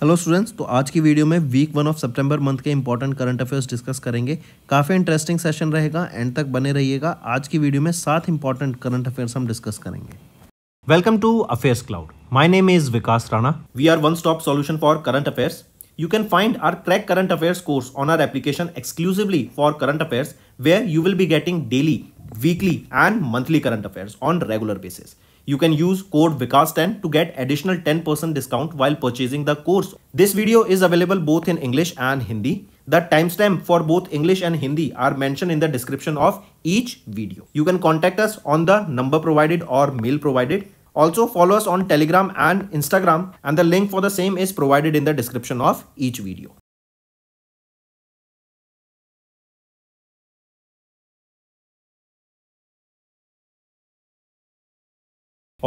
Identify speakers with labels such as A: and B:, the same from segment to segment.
A: Hello students तो आज की वीडियो में वीक वन ऑफ सितंबर मंथ के इंपॉर्टेंट करंट अफेयर्स डिस्कस करेंगे काफ़ी इंटरेस्टिंग सेशन रहेगा एंड तक बने रहिएगा आज की वीडियो में सात इंपॉर्टेंट करंट अफेयर्स हम डिस्कस करेंगे welcome to affairs cloud my name is Vikas Rana we are one stop solution for current affairs you can find our crack current affairs course on our application exclusively for current affairs where you will be getting daily weekly and monthly current affairs on regular basis you can use code VIKAS10 to get additional 10% discount while purchasing the course. This video is available both in English and Hindi. The timestamp for both English and Hindi are mentioned in the description of each video. You can contact us on the number provided or mail provided. Also follow us on Telegram and Instagram and the link for the same is provided in the description of each video.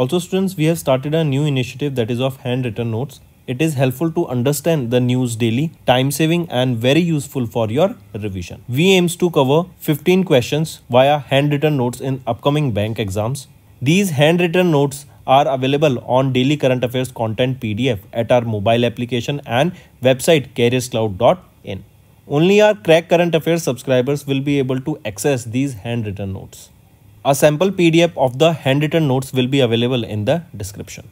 A: Also students, we have started a new initiative that is of handwritten notes. It is helpful to understand the news daily, time saving and very useful for your revision. We aims to cover 15 questions via handwritten notes in upcoming bank exams. These handwritten notes are available on daily current affairs content PDF at our mobile application and website careerscloud.in. Only our Crack Current Affairs subscribers will be able to access these handwritten notes. A sample PDF of the handwritten notes will be available in the description.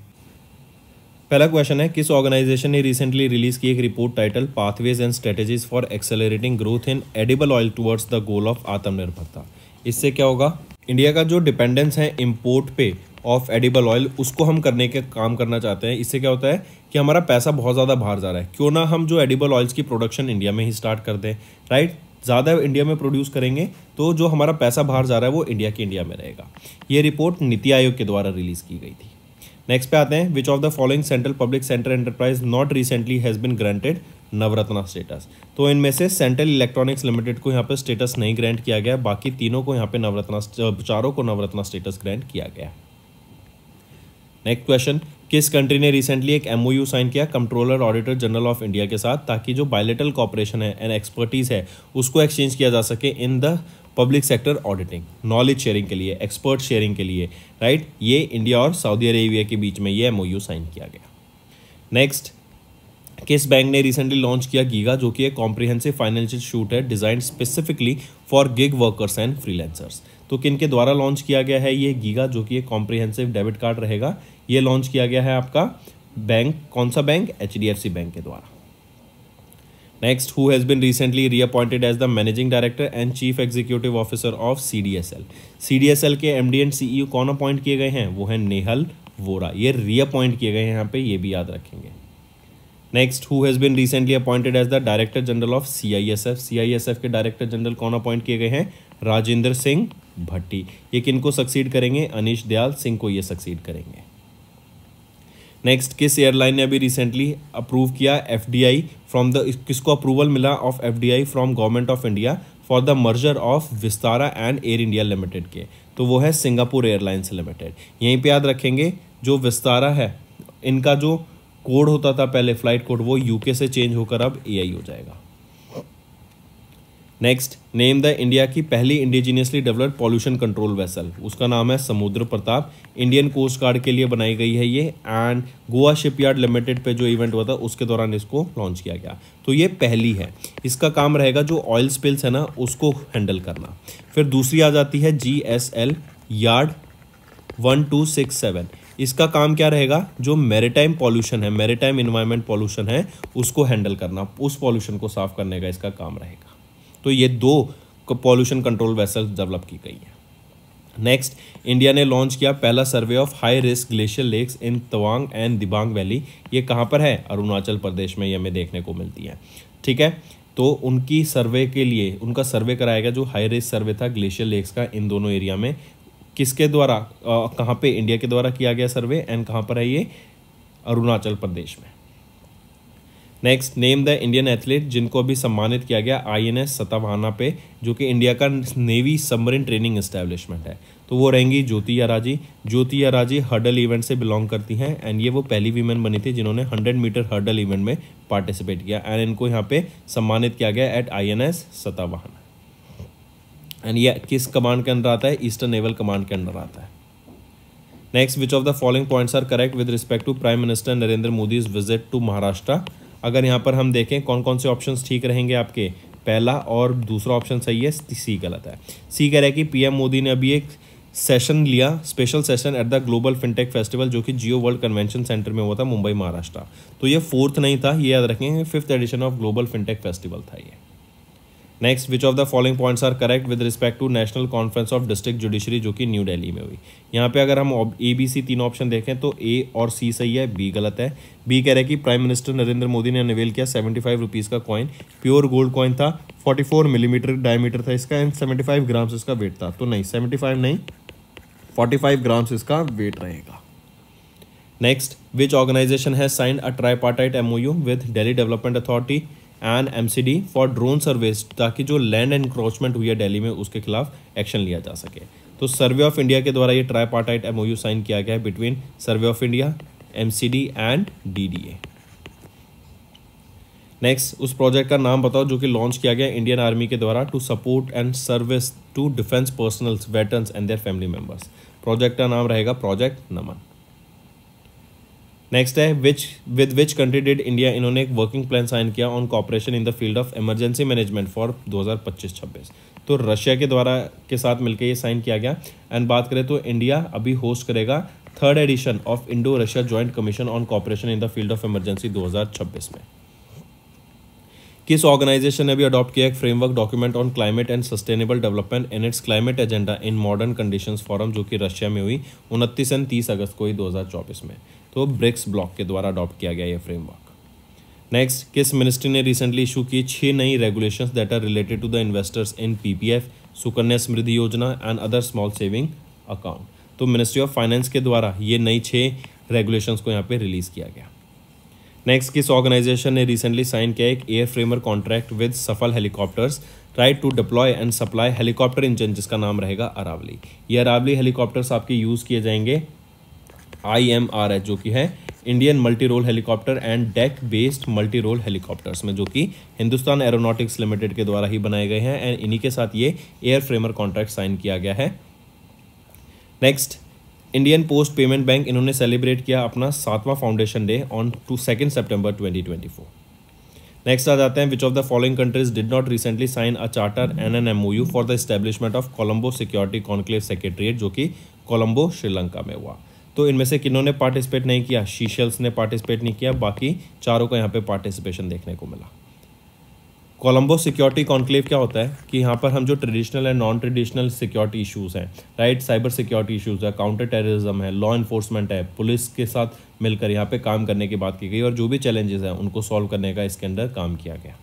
A: पहला question है किस organisation ने recently release की एक report title pathways and strategies for accelerating growth in edible oil towards the goal of आत्मनिर्भरता इससे क्या होगा इंडिया का जो डिपेंडेंस है इम्पोर्ट पे ऑफ एडिबल ऑयल उसको हम करने के काम करना चाहते हैं इससे क्या होता है कि हमारा पैसा बहुत ज़्यादा बाहर जा रहा है क्यों ना हम जो एडिबल ऑयल्स की प्रोडक्शन इंडिया में ही स्टार्ट कर दें राइट ज़्यादा इंडिया में प्रोड्यूस करेंगे तो जो हमारा पैसा बाहर जा रहा है वो इंडिया के इंडिया में रहेगा ये रिपोर्ट नीति आयोग के द्वारा रिलीज़ की गई थी नेक्स्ट पे आते हैं which of the following central public center enterprise not recently has been granted Navratna status तो इनमें से सेंट्रल इलेक्ट्रॉनिक्स लिमिटेड को यहाँ पे स्टेटस नहीं ग्रांट किया गया बाकी तीनों को यहाँ पे नवरत्ना चारों को नवरत्ना स्टेटस ग्रांट किया गया नेक्स्ट क्वेश्चन किस कंट्री ने रिसेंटली एक एम साइन किया controller auditor general of India के साथ ताकि जो बायोलेटल कॉपरेशन है एंड एक्सपर्टीज़ है उसको एक्सचेंज किया जा सके in the public sector auditing knowledge sharing के लिए एक्सपर्ट शेयरिंग के लिए राइट ये इंडिया और सऊदी अरेबिया के बीच में ये एम साइन किया गया नेक्स्ट किस बैंक ने रिसेंटली लॉन्च किया गीगा जो कि एक कॉम्प्रिहेंसिव फाइनेंशियल शूट है design specifically for gig workers and freelancers तो किन के द्वारा लॉन्च किया गया है ये गीगा जो कि एक कॉम्प्रिहेंसिव डेबिट कार्ड रहेगा ये लॉन्च किया गया है आपका बैंक कौन सा बैंक एच बैंक के द्वारा next who has been recently reappointed as the managing director and chief executive officer of C D S L C D S L के M D and C E कौन appoint किए गए हैं वो है नेहल वोरा ये रीअपॉइंट किए गए हैं यहाँ पे ये भी याद रखेंगे next who has been recently appointed as the director general of C I S F C I S F के डायरेक्टर जनरल कौन अपॉइंट किए गए हैं राजेंद्र सिंह भट्टी ये किनको सक्सीड करेंगे अनिश दयाल सिंह को ये सक्सीड करेंगे नेक्स्ट किस एयरलाइन ने अभी रिसेंटली अप्रूव किया एफ फ्रॉम द किसको अप्रूवल मिला of F from government of India for the merger of Vistara and Air India limited के तो वो है सिंगापुर एयरलाइंस लिमिटेड यहीं पर याद रखेंगे जो विस्तारा है इनका जो कोड होता था पहले फ्लाइट कोड वो यूके से चेंज होकर अब आई हो जाएगा नेक्स्ट नेम द इंडिया की पहली indigenously developed pollution control vessel उसका नाम है समुद्र प्रताप इंडियन कोस्ट गार्ड के लिए बनाई गई है ये एंड गोवा शिपयार्ड लिमिटेड पे जो इवेंट हुआ था उसके दौरान इसको लॉन्च किया गया तो ये पहली है इसका काम रहेगा जो ऑयल स्पिल्स है ना उसको हैंडल करना फिर दूसरी आ जाती है G S L yard one two six seven इसका काम क्या रहेगा जो मैरिटाइम पॉल्यूशन है मैरिटाइम इन्वायरमेंट पॉल्यूशन है उसको हैंडल करना उस पॉल्यूशन को साफ करने का इसका काम रहेगा तो ये दो पॉल्यूशन कंट्रोल वेसल डेवलप की गई है नेक्स्ट इंडिया ने लॉन्च किया पहला survey of high risk glacier lakes in Tawang and Dibang valley ये कहाँ पर है अरुणाचल प्रदेश में ये हमें देखने को मिलती है ठीक है तो उनकी सर्वे के लिए उनका सर्वे कराया गया जो हाई रिस्क सर्वे था ग्लेशियर लेक्स का इन दोनों एरिया में किसके द्वारा कहाँ पे इंडिया के द्वारा किया गया सर्वे एंड कहाँ पर है ये अरुणाचल प्रदेश में next name the Indian athlete जिनको अभी सम्मानित किया गया आईएनएस सतावाहना पे जो कि इंडिया का नेवी सबमरीन ट्रेनिंग इस्टेब्लिशमेंट है तो वो रहेंगी ज्योति याराजी ज्योति याराजी हर्डल इवेंट से बिलोंग करती हैं एंड ये वो पहली वीमेन बनी थी जिन्होंने 100 मीटर हर्डल इवेंट में पार्टिसिपेट किया एंड इनको यहाँ पे सम्मानित किया गया at I N S Satavahana and ये किस कमांड के अंदर आता है ईस्टर्न नेवल कमांड के अंदर आता है next which of the following points are correct with respect to prime minister Narendra Modi's visit to Maharashtra अगर यहाँ पर हम देखें कौन कौन से ऑप्शन ठीक रहेंगे आपके पहला और दूसरा ऑप्शन सही है सी गलत है सी कह रहा है कि पीएम मोदी ने अभी एक सेशन लिया special session at the global fintech festival जो कि जियो वर्ल्ड कन्वेंशन सेंटर में हुआ था मुंबई महाराष्ट्र तो ये फोर्थ नहीं था ये याद रखें fifth edition of global fintech festival था ये next which of the following points are correct with respect to national conference of district judiciary जो कि न्यू डेली में हुई यहाँ पे अगर हम ए बी सी तीन ऑप्शन देखें तो ए और सी सही है बी गलत है बी कह रहे हैं कि प्राइम मिनिस्टर नरेंद्र मोदी ने अनवेल किया सेवेंटी फाइव रुपीज़ का कॉइन प्योर गोल्ड कॉइन था फोर्टी फोर मिलीमीटर डायमीटर था इसका एंड सेवेंटी फाइव ग्राम्स इसका वेट था तो नहीं सेवेंटी फाइव नहीं फोर्टी फाइव ग्राम्स इसका वेट रहेगा next which organisation has signed a MoU with Delhi development authority and MCD for drone service ताकि जो लैंड एनक्रोचमेंट हुई है दिल्ली में उसके खिलाफ एक्शन लिया जा सके तो सर्वे ऑफ इंडिया के द्वारा ये ट्राईपार्टाइट एमओयू साइन किया गया है between survey of India MCD and DDA next उस प्रोजेक्ट का नाम बताओ जो कि लॉन्च किया गया इंडियन आर्मी के द्वारा to support and service to defence personnels veterans and their family members project का नाम रहेगा प्रोजेक्ट नमन नेक्स्ट है which with which country did India इन्होंने एक वर्किंग प्लान साइन किया on cooperation in the field of emergency management for 2025-26 तो Russia के द्वारा के साथ मिलकर ये साइन किया गया एंड बात करें तो इंडिया अभी होस्ट करेगा third edition of Indo Russia joint commission on cooperation in the field of emergency दो में किस ऑर्गेनाइजेशन ने भी अडॉप्ट किया एक framework document on climate and sustainable development in its climate agenda in modern condition forum जो कि Russia में हुई उनतीस एंड तीस अगस्त को ही दो में तो ब्रिक्स ब्लॉक के द्वारा अडॉप्ट किया गया यह फ्रेमवर्क नेक्स्ट किस मिनिस्ट्री ने रिसेंटली इशू की छह नई regulations that are related to the investors in PPF Sukanya Samriddhi Yojana and other small saving account तो मिनिस्ट्री ऑफ फाइनेंस के द्वारा ये नई छह रेगुलेशंस को यहाँ पे रिलीज़ किया गया नेक्स्ट किस ऑर्गेनाइजेशन ने रिसेंटली साइन किया एक air framer contract with Safran helicopters right to deploy and supply helicopter engine जिसका नाम रहेगा अरावली ये अरावली हेलीकॉप्टर्स आपके यूज़ किए जाएंगे आई एम आर एच जो कि है Indian multi role helicopter and deck based multi role helicopters में जो कि हिंदुस्तान एरोनॉटिक्स लिमिटेड के द्वारा ही बनाए गए हैं एंड इन्हीं के साथ ये एयर फ्रेमर कॉन्ट्रैक्ट साइन किया गया है next Indian post payment bank इन्होंने सेलिब्रेट किया अपना सातवां foundation day on two second September twenty twenty four next आ जाते हैं which of the following countries did not recently sign a charter an an M U for the establishment of Colombo security conclave secretariat जो कि कोलंबो श्रीलंका में हुआ तो इनमें से ने पार्टिसिपेट नहीं किया शीशल्स ने पार्टिसिपेट नहीं किया बाकी चारों का यहाँ पे पार्टिसिपेशन देखने को मिला कोलंबो सिक्योरिटी कॉन्क्लेव क्या होता है कि यहाँ पर हम जो traditional and non traditional security issues हैं राइट साइबर सिक्योरिटी इशूज़ है काउंटर टेररिज्म है लॉ इन्फोर्समेंट है पुलिस के साथ मिलकर यहाँ पे काम करने की बात की गई और जो भी चैलेंजेस हैं उनको सॉल्व करने का इसके अंदर काम किया गया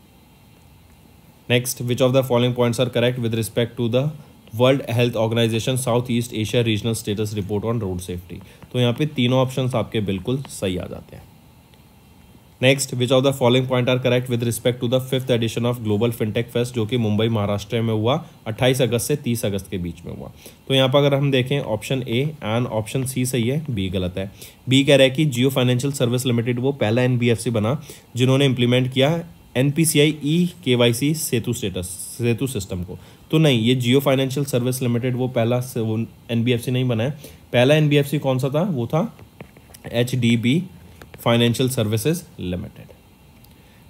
A: next which of the following points are correct with respect to the world health organisation south east Asia regional status report on road safety तो यहाँ पे तीनों ऑप्शंस आपके बिल्कुल सही आ जाते हैं next which of the following point are correct with respect to the fifth edition of global fintech fest जो कि मुंबई महाराष्ट्र में हुआ 28 अगस्त से 30 अगस्त के बीच में हुआ तो यहाँ पर अगर हम देखें option A and option C सही है बी गलत है बी कह रहा है कि जियो फाइनेंशियल सर्विस लिमिटेड वो पहला एन बना जिन्होंने इम्प्लीमेंट किया N P C I E K Y C Setu status Setu system को तो नहीं ये जियो फाइनेंशियल सर्विस लिमिटेड वो पहला एन बी एफ सी नहीं बना है पहला एन बी एफ सी कौन सा था वो था H D B financial services limited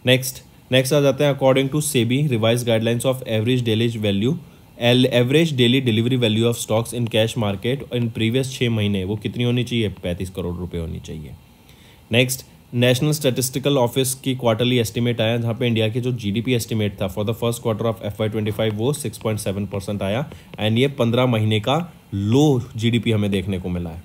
A: next next आ जाते हैं according to SEBI revise guidelines of average daily value L average daily delivery value of stocks in cash market in previous छः महीने वो कितनी होनी चाहिए पैंतीस करोड़ रुपए होनी चाहिए नेक्स्ट नेशनल स्टेटिस्टिकल ऑफिस की क्वार्टरली एस्टिमेट आया जहाँ पे इंडिया के जो जीडीपी एस्टिमेट था for the first quarter of F वो सिक्स आया एंड ये पंद्रह महीने का लो जी हमें देखने को मिला है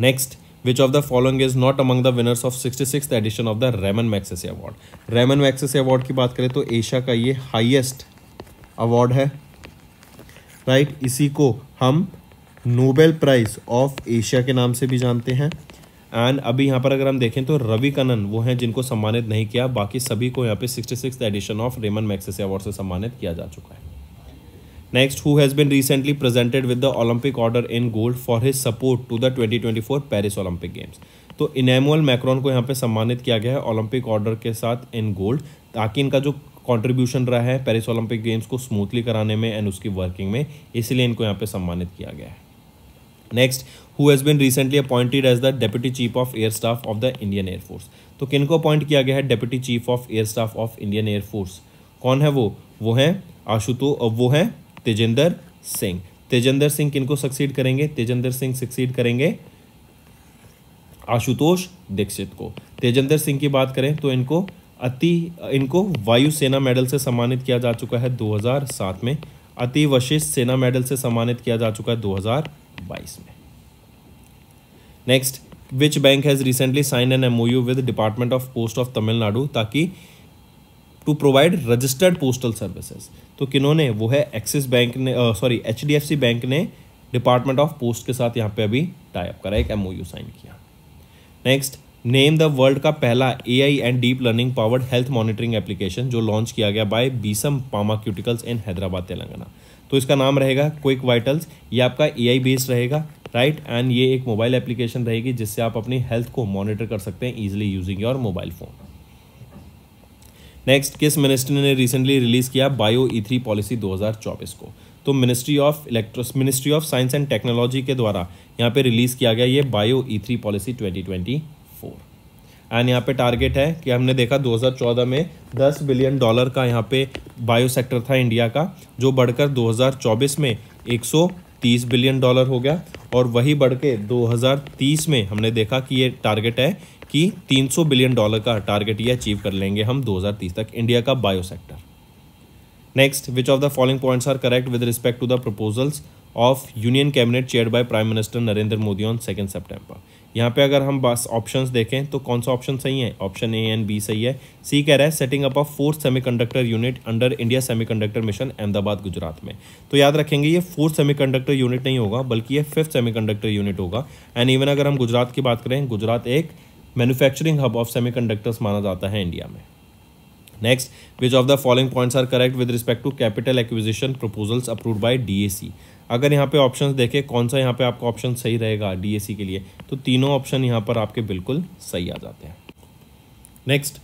A: next which of the following not not among the winners of 66th edition of the Ramon Magsaysay award Ramon Magsaysay award की बात करें तो एशिया का ये हाइएस्ट अवार्ड है राइट right? इसी को हम नोबेल प्राइज ऑफ एशिया के नाम से भी जानते हैं एंड अभी यहाँ पर अगर हम देखें तो रवि कनन वो हैं जिनको सम्मानित नहीं किया बाकी सभी को यहाँ पे sixty six edition of Ramon Magsaysay award से सम्मानित किया जा चुका है Next, who has been recently presented with the Olympic Order in Gold for his support to the 2024 Paris Olympic Games. तो इनैमुअल मैक्रॉन को यहाँ पे सम्मानित किया गया है ओलंपिक ऑर्डर के साथ इन गोल्ड ताकि इनका जो कंट्रीब्यूशन रहा है पेरिस ओलंपिक गेम्स को स्मूथली कराने में एंड उसकी वर्किंग में इसलिए इनको यहाँ पे सम्मानित किया गया है next who has been recently appointed as the deputy chief of air staff of the Indian air force तो किन को अपॉइंट किया गया है deputy chief of air staff of Indian air force कौन है वो वो है आशुतो वो है तेजेंद्र सिंह तेजेंद्र सिंह किनको सक्सीड करेंगे तेजेंद्र सिंह सक्सीड करेंगे आशुतोष दीक्षित को तेजेंद्र सिंह की बात करें तो इनको अति इनको वायुसेना मेडल से सम्मानित किया जा चुका है 2007 में अति वशिष्ठ सेना मेडल से सम्मानित किया जा चुका है 2022 में next which bank has recently sign an MoU with department of post of Tamil Nadu ताकि to provide registered postal services तो किन्होंने वो है एक्सिस बैंक ने sorry H D F C bank ने डिपार्टमेंट ऑफ पोस्ट के साथ यहाँ पे अभी टाइप करा एक एमओयू साइन किया नेक्स्ट नेम द वर्ल्ड का पहला A I and deep learning powered health monitoring application जो लॉन्च किया गया बाय बीसम पामाक्यूटिकल्स इन हैदराबाद तेलंगाना तो इसका नाम रहेगा क्विक वाइटल्स ये आपका ए आई बेस्ड रहेगा राइट एंड ये एक मोबाइल एप्लीकेशन रहेगी जिससे आप अपनी हेल्थ को मॉनिटर कर सकते हैं easily using your mobile phone next किस मिनिस्ट्री ने रिसेंटली रिलीज़ किया बायो ई थ्री पॉलिसी 2024 को तो ministry of electro ministry of science and technology के द्वारा यहाँ पे रिलीज़ किया गया ये bio E three policy 2024 and यहाँ पे टारगेट है कि हमने देखा 2014 में 10 बिलियन डॉलर का यहाँ पे बायो सेक्टर था इंडिया का जो बढ़कर 2024 में 130 बिलियन डॉलर हो गया और वही बढ़ के 2030 में हमने देखा कि ये टारगेट है कि 300 बिलियन डॉलर का टारगेट ये अचीव कर लेंगे हम 2030 तक इंडिया का bio sector next which of the following points are correct with respect to the proposals of union cabinet chair by prime minister Narendra Modi on second September यहाँ पे अगर हम बस ऑप्शन देखें तो कौन सा ऑप्शन सही है ऑप्शन ए एंड बी सही है सी कह रहा है setting up of fourth semiconductor unit under India semiconductor mission Ahmedabad Gujarat में तो याद रखेंगे ये फोर्थ सेमीकंडक्टर यूनिट नहीं होगा बल्कि ये फिफ्थ सेमीकंडक्टर यूनिट होगा एंड इवन अगर हम गुजरात की बात करें गुजरात एक मैन्युफैक्चरिंग हब ऑफ सेमीकंडक्टर्स माना जाता है इंडिया में next which of the following points are correct with respect to capital acquisition proposals approve by DAC अगर यहाँ पे ऑप्शंस देखें कौन सा यहाँ पे आपका ऑप्शन सही रहेगा डीएसी के लिए तो तीनों ऑप्शन यहाँ पर आपके बिल्कुल सही आ जाते हैं next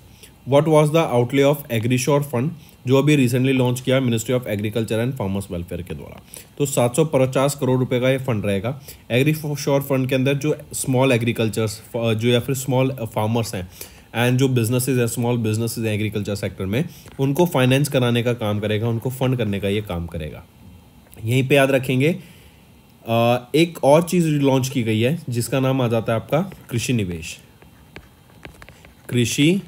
A: what was the outlay of agrisure fund जो अभी रिसेंटली लॉन्च किया ministry of agriculture and farmers welfare के द्वारा तो सात करोड़ रुपए का ये फंड रहेगा एग्री श्योर फंड के अंदर जो स्मॉल एग्रीकल्चर्स जो या फिर स्मॉल फार्मर्स uh, हैं एंड जो बिजनेसेस हैं स्मॉल बिजनेसेस हैं एग्रीकल्चर सेक्टर में उनको फाइनेंस कराने का काम करेगा उनको फंड करने का ये काम करेगा यहीं पर याद रखेंगे uh, एक और चीज़ लॉन्च की गई है जिसका नाम आ जाता है आपका कृषि निवेश कृषि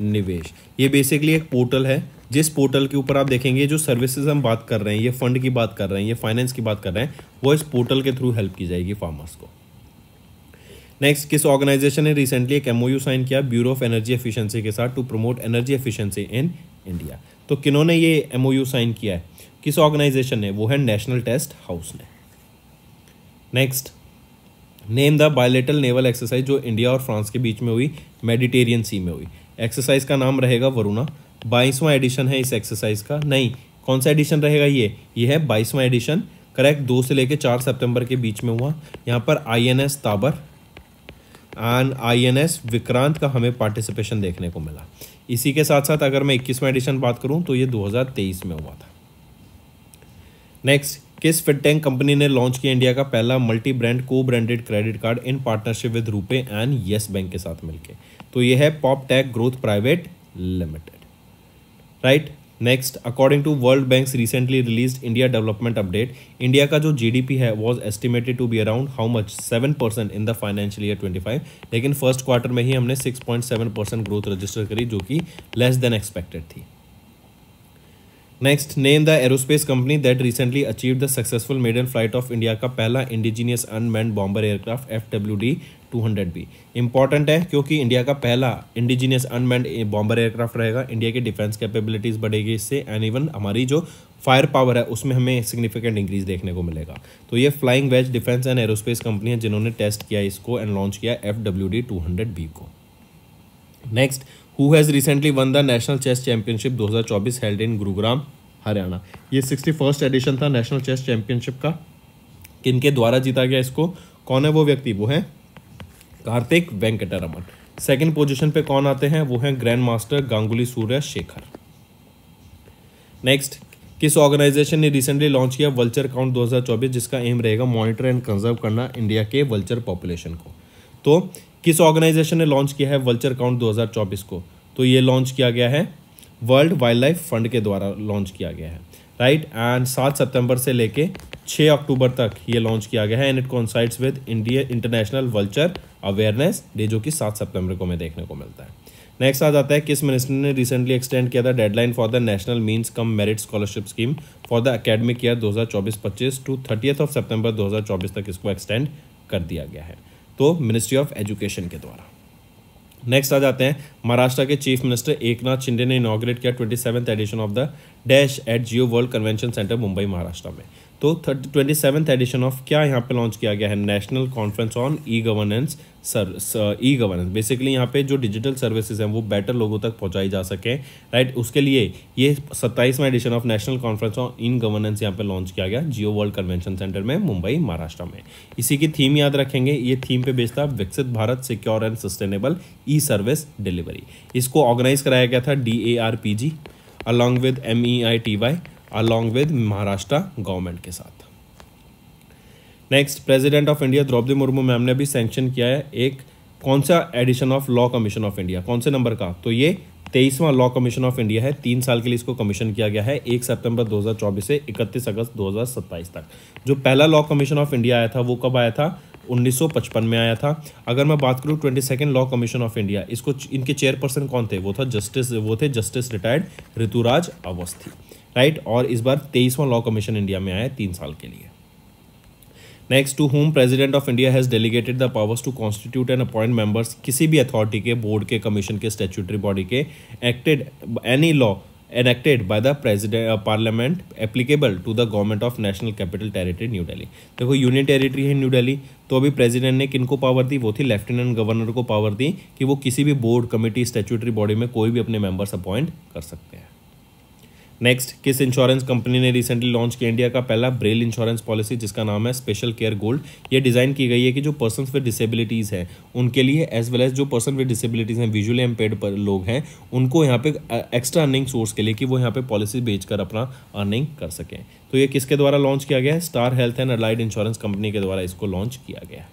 A: निवेश ये बेसिकली एक पोर्टल है जिस पोर्टल के ऊपर आप देखेंगे जो सर्विसेज हम बात कर रहे हैं ये फंड की बात कर रहे हैं ये फाइनेंस की बात कर रहे हैं वो इस पोर्टल के थ्रू हेल्प की जाएगी फार्मर्स को नेक्स्ट किस ऑर्गेनाइजेशन ने रिसेंटली एक एमओयू साइन किया ब्यूरो ऑफ एनर्जी एफिशिएंसी के साथ to promote energy efficiency in India तो किन्होंने ये एमओयू साइन किया है किस ऑर्गेनाइजेशन ने वो है नेशनल टेस्ट हाउस ने next name the bilateral naval exercise जो इंडिया और फ्रांस के बीच में हुई मेडिटेरियन सी में हुई एक्सरसाइज का नाम रहेगा वरुणा बाईसवां एडिशन है इस एक्सरसाइज का नहीं कौन सा एडिशन रहेगा ये ये है बाईसवां एडिशन करेक्ट दो से लेके चार सितंबर के बीच में हुआ यहाँ पर INS Tabar and INS Vikrant का हमें पार्टिसिपेशन देखने को मिला इसी के साथ साथ अगर मैं इक्कीसवां एडिशन बात करूँ तो ये 2023 में हुआ था नेक्स्ट किस फिटटैंक कंपनी ने लॉन्च किया इंडिया का पहला multi brand co branded credit card in partnership with RuPay and Yes bank के साथ मिलकर तो ये है pop tech growth private limited right next according to world bank recently release India development update India का जो जीडीपी है was estimated to be around how much seven percent in the financial year twenty five लेकिन first quarter में ही हमने six point seven percent growth register करी जो कि लेस देन एक्सपेक्टेड थी next name the aerospace company that recently achieve the successful maiden flight of India का पहला indigenous unmanned bomber aircraft F W D two hundred भी important है क्योंकि India का पहला इंडिजीनियस अनमेंड बॉम्बर एयरक्राफ्ट रहेगा India की डिफेंस कैपेबिलिटीज़ बढ़ेगी इससे एंड इवन हमारी जो फायर पावर है उसमें हमें सिग्निफिकेंट इंक्रीज देखने को मिलेगा तो ये flying wedge defence and aerospace company है जिन्होंने टेस्ट किया इसको एंड लॉन्च किया F W D two hundred B को next who has recently won the national chess championship दो हजार चौबीस हेल्ड इन गुरुग्राम हरियाणा ये सिक्सटी फर्स्ट एडिशन था नेशनल चेस चैंपियनशिप का किनके द्वारा जीता गया इसको कौन है वो व्यक्ति वो है कार्तिक वेंकटरमन सेकंड पोजीशन पे कौन आते हैं वो हैं grand master Ganguly Surya Shekhar next किस ऑर्गेनाइजेशन ने रिसेंटली लॉन्च किया वल्चर काउंट 2024 जिसका एम रहेगा मॉनिटर एंड कंजर्व करना इंडिया के वल्चर पॉपुलेशन को तो किस ऑर्गेनाइजेशन ने लॉन्च किया है वल्चर काउंट 2024 को तो ये लॉन्च किया गया है वर्ल्ड वाइल्ड लाइफ फंड के द्वारा लॉन्च किया गया है राइट एंड सात सितंबर से लेके छः अक्टूबर तक ये लॉन्च किया गया है and it coincides with India international vulture awareness day जो कि सात सितंबर को हमें देखने को मिलता है नेक्स्ट आ जाता है किस मिनिस्टर ने रिसेंटली एक्सटेंड किया था deadline for the national means cum merit scholarship scheme for the academic year 2024 हज़ार टू थर्टियथ ऑफ सितंबर 2024 तक इसको एक्सटेंड कर दिया गया है तो मिनिस्ट्री ऑफ एजुकेशन के द्वारा नेक्स्ट आ जाते हैं महाराष्ट्र के चीफ मिनिस्टर एकनाथ शिंदे ने इनाग्रेट किया twenty edition of the dash at Jio world convention centre Mumbai Maharashtra में तो ट्वेंटी सेवन्थ एडिशन ऑफ क्या यहाँ पे लॉन्च किया गया है national conference on e governance sir e governance basically यहाँ पे जो डिजिटल सर्विसेज हैं वो बेटर लोगों तक पहुँचाई जा सके राइट उसके लिए ये सत्ताईसवां edition of national conference on in governance यहाँ पे लॉन्च किया गया जियो वर्ल्ड कन्वेंशन सेंटर में मुंबई महाराष्ट्र में इसी की थीम याद रखेंगे ये थीम पे बेचता है Viksit Bharat secure and sustainable e service delivery इसको ऑर्गेनाइज कराया गया था D A R P G along with M E I T Y along with Maharashtra government के साथ next president of India Draupadi Murmu ma'am ने भी सेंक्शन किया है एक कौन सा edition of law commission of India कौन से नंबर का तो ये तेईसवां लॉ कमीशन ऑफ इंडिया है तीन साल के लिए इसको कमीशन किया गया है एक सितंबर 2024 से 31 अगस्त 2027 तक जो पहला लॉ कमीशन ऑफ इंडिया आया था वो कब आया था 1955 में आया था अगर मैं बात करूँ twenty second law commission of India इसको इनके चेयरपर्सन कौन थे वो था जस्टिस वो थे justice retired Rituraj Awasthi right और इस बार तेईसवां लॉ कमीशन इंडिया में आया तीन साल के लिए next to whom president of India has delegated the powers to constitute and appoint members किसी भी अथॉरिटी के बोर्ड के कमीशन के स्टेचुटरी बॉडी के acted any law enacted by the president parliament applicable to the government of national capital territory new Delhi देखो union territory है new Delhi तो अभी प्रेजिडेंट ने किनको पावर दी वो थी लेफ्टिनेंट गवर्नर को पावर दी कि वो किसी भी बोर्ड कमेटी स्टेचुटरी बॉडी में कोई भी अपने मेंबर्स अपॉइंट कर सकते हैं नेक्स्ट किस इंश्योरेंस कंपनी ने रिसेंटली लॉन्च किया इंडिया का पहला ब्रेल इंश्योरेंस पॉलिसी जिसका नाम है स्पेशल केयर गोल्ड ये डिज़ाइन की गई है कि जो पर्सन विद डिसेबिलिटीज़ हैं उनके लिए एज वेल एज जो पर्सन विद डिसेबिलिटीज़ हैं विजुअली एम्पेयर्ड पर लोग हैं उनको यहाँ पे एक्स्ट्रा अर्निंग सोर्स के लिए कि वो यहाँ पे पॉलिसी बेचकर अपना अर्निंग कर सकें तो ये किसके द्वारा लॉन्च किया गया है star health and allied insurance company के द्वारा इसको लॉन्च किया गया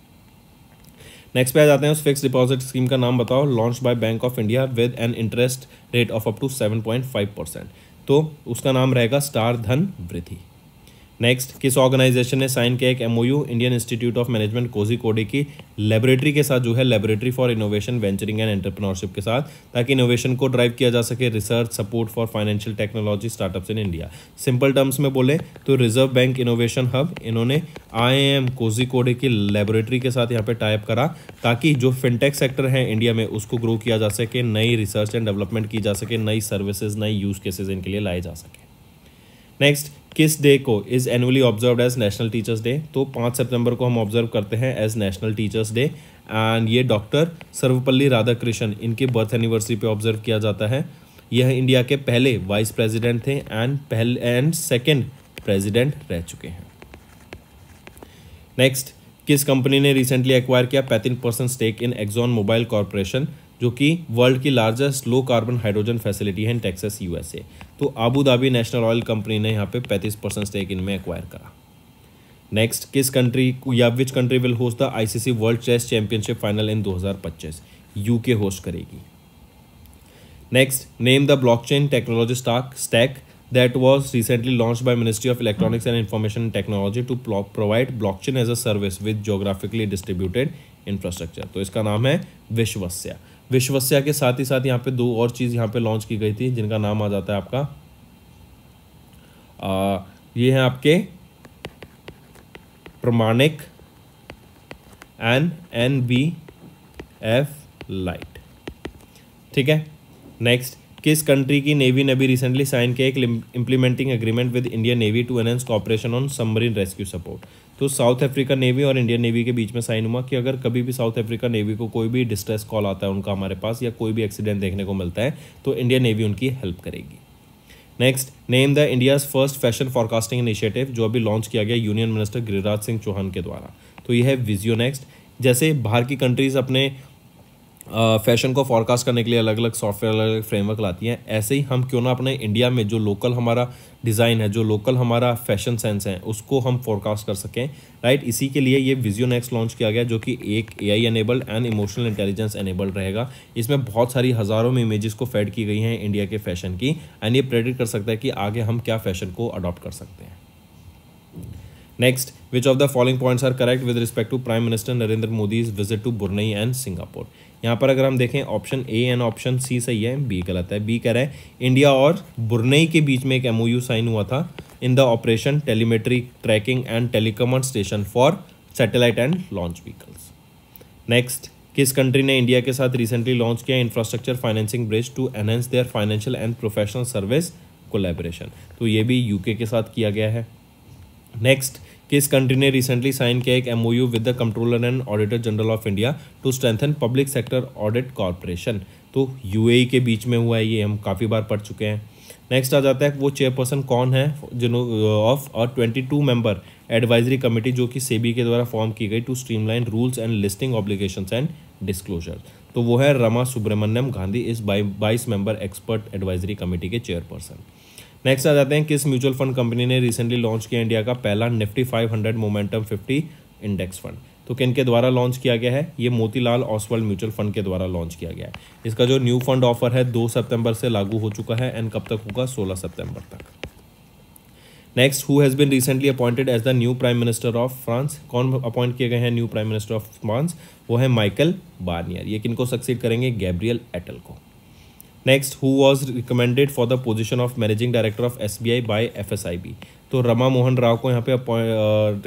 A: नेक्स्ट पे आ जाते हैं उस फिक्स डिपॉजिट स्कीम का नाम बताओ launch by bank of India with an interest rate of up to seven point five percent तो उसका नाम रहेगा स्टार धन वृद्धि नेक्स्ट किस ऑर्गेनाइजेशन ने साइन किया एक MOU Indian institute of management Kozhikode की लेबोरेटरी के साथ जो है laboratory for innovation venturing and entrepreneurship के साथ ताकि इनोवेशन को ड्राइव किया जा सके research support for financial technology startups in India simple terms में बोले तो रिजर्व बैंक इनोवेशन हब इन्होंने आई एम कोजी कोडे की लेबोरेटरी के साथ यहाँ पे टाइप करा ताकि जो फिनटेक सेक्टर है इंडिया में उसको ग्रो किया जा सके नई रिसर्च एंड डेवलपमेंट की जा सके नई सर्विसेज नई यूज केसेज इनके लिए लाए जा सके नेक्स्ट किस डे को is annually observe as national teachers day तो पाँच सितंबर को हम ऑब्जर्व करते हैं as national teachers day and ये डॉक्टर सर्वपल्ली राधाकृष्ण इनके बर्थ एनिवर्सरी पे ऑब्जर्व किया जाता है यह इंडिया के पहले वाइस प्रेसिडेंट थे एंड पहले एंड सेकेंड प्रेसिडेंट रह चुके हैं नेक्स्ट किस कंपनी ने रिसेंटली एक्वायर किया पैंतीन percent stake in Exxon Mobil corporation जो कि वर्ल्ड की largest low carbon hydrogen facility है इन टेक्सस यूएसए तो Abu Dhabi national oil company ने यहाँ पे 35 परसेंट स्टेक इनमें एक्वायर करा नेक्स्ट किस कंट्री या which country will host the ICC world chess championship final in 2025 UK host करेगी next name the blockchain technology stock stack that was recently launch by ministry of electronics and information technology to provide block as a service with geographically distributed infrastructure तो इसका नाम है विश्वस्या विश्वस्या के साथ ही साथ यहाँ पे दो और चीज़ यहाँ पे लॉन्च की गई थी जिनका नाम आ जाता है आपका आ, ये हैं आपके Pramanik N N B F light ठीक है नेक्स्ट किस कंट्री की नेवी ने भी रिसेंटली साइन किया एक implementing agreement with Indian navy to enhance cooperation on submarine rescue support तो साउथ अफ्रीका नेवी और इंडियन नेवी के बीच में साइन हुआ कि अगर कभी भी साउथ अफ्रीका नेवी को कोई भी डिस्ट्रेस कॉल आता है उनका हमारे पास या कोई भी एक्सीडेंट देखने को मिलता है तो इंडियन नेवी उनकी हेल्प करेगी next name the India's first fashion forecasting initiative जो अभी लॉन्च किया गया यूनियन मिनिस्टर गिरिराज सिंह चौहान के द्वारा तो यह है विजियो नेक्स्ट जैसे बाहर की कंट्रीज़ अपने फैशन को फॉरकास्ट करने के लिए अलग अलग सॉफ्टवेयर अलग अलग फ्रेमवर्क लाती हैं ऐसे ही हम क्यों ना अपने इंडिया में जो लोकल हमारा डिज़ाइन है जो लोकल हमारा फैशन सेंस है उसको हम फोरकास्ट कर सकें राइट इसी के लिए ये विजियो नेक्स्ट लॉन्च किया गया जो कि एक AI enabled and emotional intelligence enabled रहेगा इसमें बहुत सारी हज़ारों में इमेजेस को फेड की गई हैं इंडिया के फैशन की एंड ये प्रेडिक्ट कर सकता है कि आगे हम क्या फैशन को अडॉप्ट कर सकते हैं next which of the following points are correct with respect to prime minister Narendra Modi visit to Brunei and Singapore यहाँ पर अगर हम देखें option A and option C सही है बी गलत है बी कह रहा है इंडिया और बुरनई के बीच में एक एम साइन हुआ था in the operation telemetry tracking and telecom station for satellite and launch vehicles next किस कंट्री ने इंडिया के साथ रिसेंटली लॉन्च किया infrastructure financing bridge to enhance their financial and professional service collaboration तो ये भी यूके के साथ किया गया है नेक्स्ट कि इस कंट्री ने रिसेंटली साइन किया एक MOU with the controller and auditor general of India to strengthen public sector audit corporation तो यूएई e के बीच में हुआ है ये हम काफ़ी बार पढ़ चुके हैं नेक्स्ट आ जाता है वो चेयरपर्सन कौन है जिन्हों ऑफ और twenty two member advisory committee जो कि सेबी के द्वारा फॉर्म की गई to streamline rules and listing obligation and disclosure तो वो है रमा सुब्रमण्यम गांधी इस बाईस मेंबर एक्सपर्ट एडवाइजरी कमेटी के चेयरपर्सन नेक्स्ट आ जाते हैं किस म्यूचुअल फंड कंपनी ने रिसेंटली लॉन्च किया इंडिया का पहला निफ्टी 500 मोमेंटम 50 इंडेक्स फंड तो किन के द्वारा लॉन्च किया गया है ये मोतीलाल ऑसवर्ल्ड म्यूचुअल फंड के द्वारा लॉन्च किया गया है इसका जो न्यू फंड ऑफर है दो सितंबर से लागू हो चुका है एंड कब तक होगा सोलह सितंबर तक next who has been recently appointed as the new prime minister of France कौन अपॉइंट किए गए हैं new prime minister of France वो है माइकल बार्नियर ये किनको सक्सीड करेंगे गैब्रियल एटल को next who was recommended for the position of managing director of S B I by F S I B तो रमा मोहन राव को यहाँ पे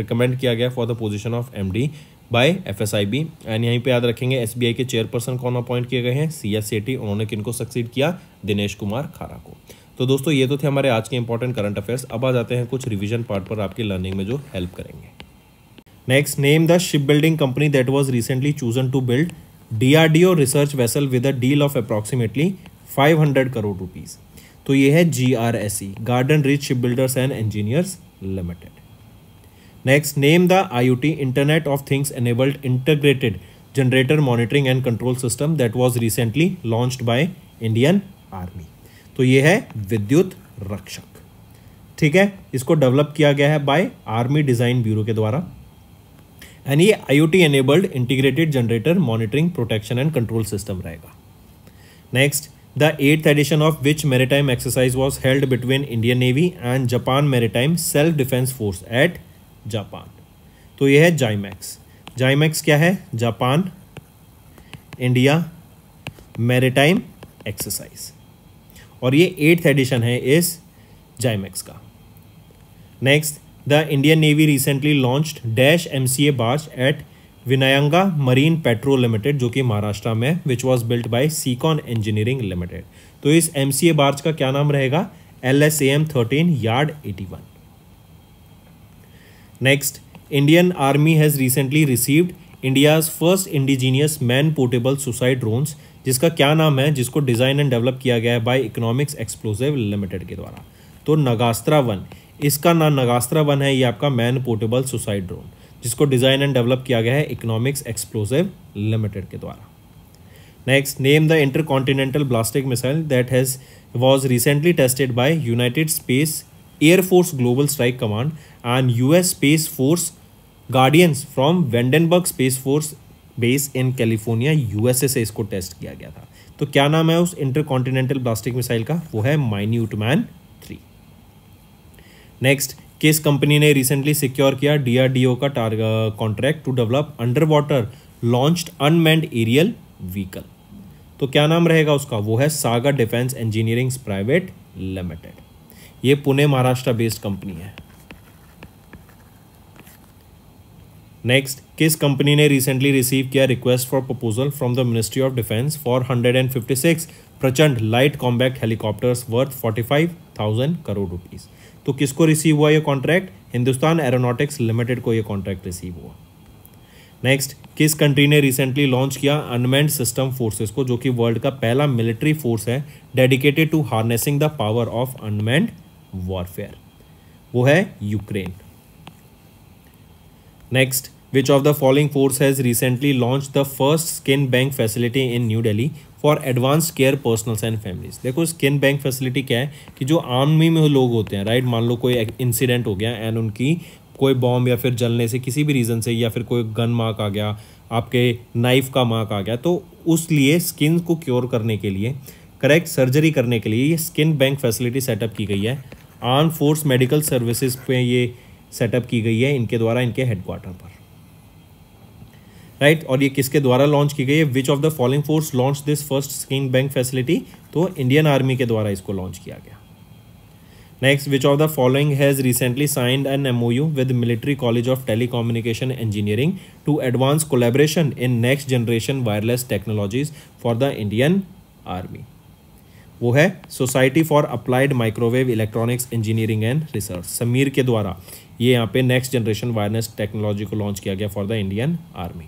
A: रिकमेंड किया गया for the position of M D by F S I B and यहीं पे याद रखेंगे एस बी आई के चेयरपर्सन कौन अपॉइंट किए गए हैं सी एस सेठी उन्होंने किनको सक्सीड किया दिनेश कुमार खारा को तो दोस्तों ये तो थे हमारे आज के इंपॉर्टेंट करंट अफेयर्स अब आ जाते हैं कुछ रिविजन पार्ट पर आपकी लर्निंग में जो हेल्प करेंगे next name the ship building company that was recently chosen to build D D R O research vessel with a deal of approximately five hundred crore rupees तो ये है G R S E garden reach ship builders and engineers limited next name the I U T internet of things enabled integrated generator monitoring and control system that was recently launched by Indian army तो ये है विद्युत रक्षक ठीक है इसको develop किया गया है बाय आर्मी डिजाइन ब्यूरो के द्वारा एंड ये IOT enabled integrated generator monitoring protection and control system रहेगा next the eighth edition of which maritime exercise was held between Indian navy and Japan maritime self defence force at Japan तो यह है जाइमैक्स जाइमैक्स क्या है Japan India maritime exercise और ये eighth addition है इस जाइमैक्स का next the Indian navy recently launch dash M C A barge at Vinayaga marine petrol limited जो कि महाराष्ट्र में which was built by Secon engineering limited तो इस एम सी ए बार्ज का क्या नाम रहेगा L S A M thirteen yard eighty one next Indian army has recently received India's first indigenous man portable suicide drones जिसका क्या नाम है जिसको डिज़ाइन एंड डेवलप किया गया है बाई इकोनॉमिक्स एक्सप्लोजिव लिमिटेड के द्वारा तो नगास्त्रा वन इसका नाम नगास्त्रा वन है ये आपका मैन पोर्टेबल सुसाइड ड्रोन जिसको डिज़ाइन एंड डेवलप किया गया है इकोनॉमिक्स एक्सप्लोसिव लिमिटेड के द्वारा next name the inter continental ballistic missile that has was recently tested by united space air force global strike command and U S space force guardians from Vandenberg space force base in California USA से इसको test किया गया था तो क्या नाम है उस इंटर कॉन्टिनेंटल ब्लास्टिक मिसाइल का वो है माइन्यूटमैन थ्री नेक्स्ट किस कंपनी ने रिसेंटली सिक्योर किया डीआरडीओ का contract to develop under water launched unmanned aerial vehicle तो क्या नाम रहेगा उसका वो है Sagar defence engineering private limited ये पुणे महाराष्ट्र बेस्ड कंपनी है नेक्स्ट किस कंपनी ने रिसेंटली रिसीव किया request for proposal from the ministry of defence for hundred and fifty six Prachand light combat helicopters worth forty five thousand crore rupees तो किसको receive हुआ ये contract Hindustan aeronautics limited को ये कॉन्ट्रैक्ट रिसीव हुआ नेक्स्ट किस कंट्री ने रिसेंटली लॉन्च किया अनमेंड सिस्टम फोर्सेस को जो कि वर्ल्ड का पहला मिलिट्री फोर्स है dedicated to harnessing the power of unmanned warfare वो है Ukraine next Which of the following force has recently launched the first skin bank facility in new Delhi for advance care personals and families देखो skin bank facility क्या है कि जो army में लोग होते हैं राइट मान लो कोई इंसिडेंट हो गया एंड उनकी कोई बॉम्ब या फिर जलने से किसी भी रीज़न से या फिर कोई गन मार्क आ गया आपके नाइफ का मार्क आ गया तो उस लिए स्किन को क्योर करने के लिए करेक्ट सर्जरी करने के लिए ये स्किन बैंक फैसिलिटी सेटअप की गई है आर्म फोर्स मेडिकल सर्विसेज पे ये सेटअप की गई है इनके द्वारा इनके हेडक्वार्टर पर राइट right? और ये किसके द्वारा लॉन्च की गई है which of the following force launch this first skin bank facility तो इंडियन आर्मी के द्वारा इसको लॉन्च किया गया next which of the following has recently signed an M U with military college of telecommunication engineering to advance collaboration in next generation wireless technologies for the Indian army वो है society for applied microwave electronics engineering and research SAMEER के द्वारा ये यहाँ पे next generation wireless technology को launch किया गया for the Indian army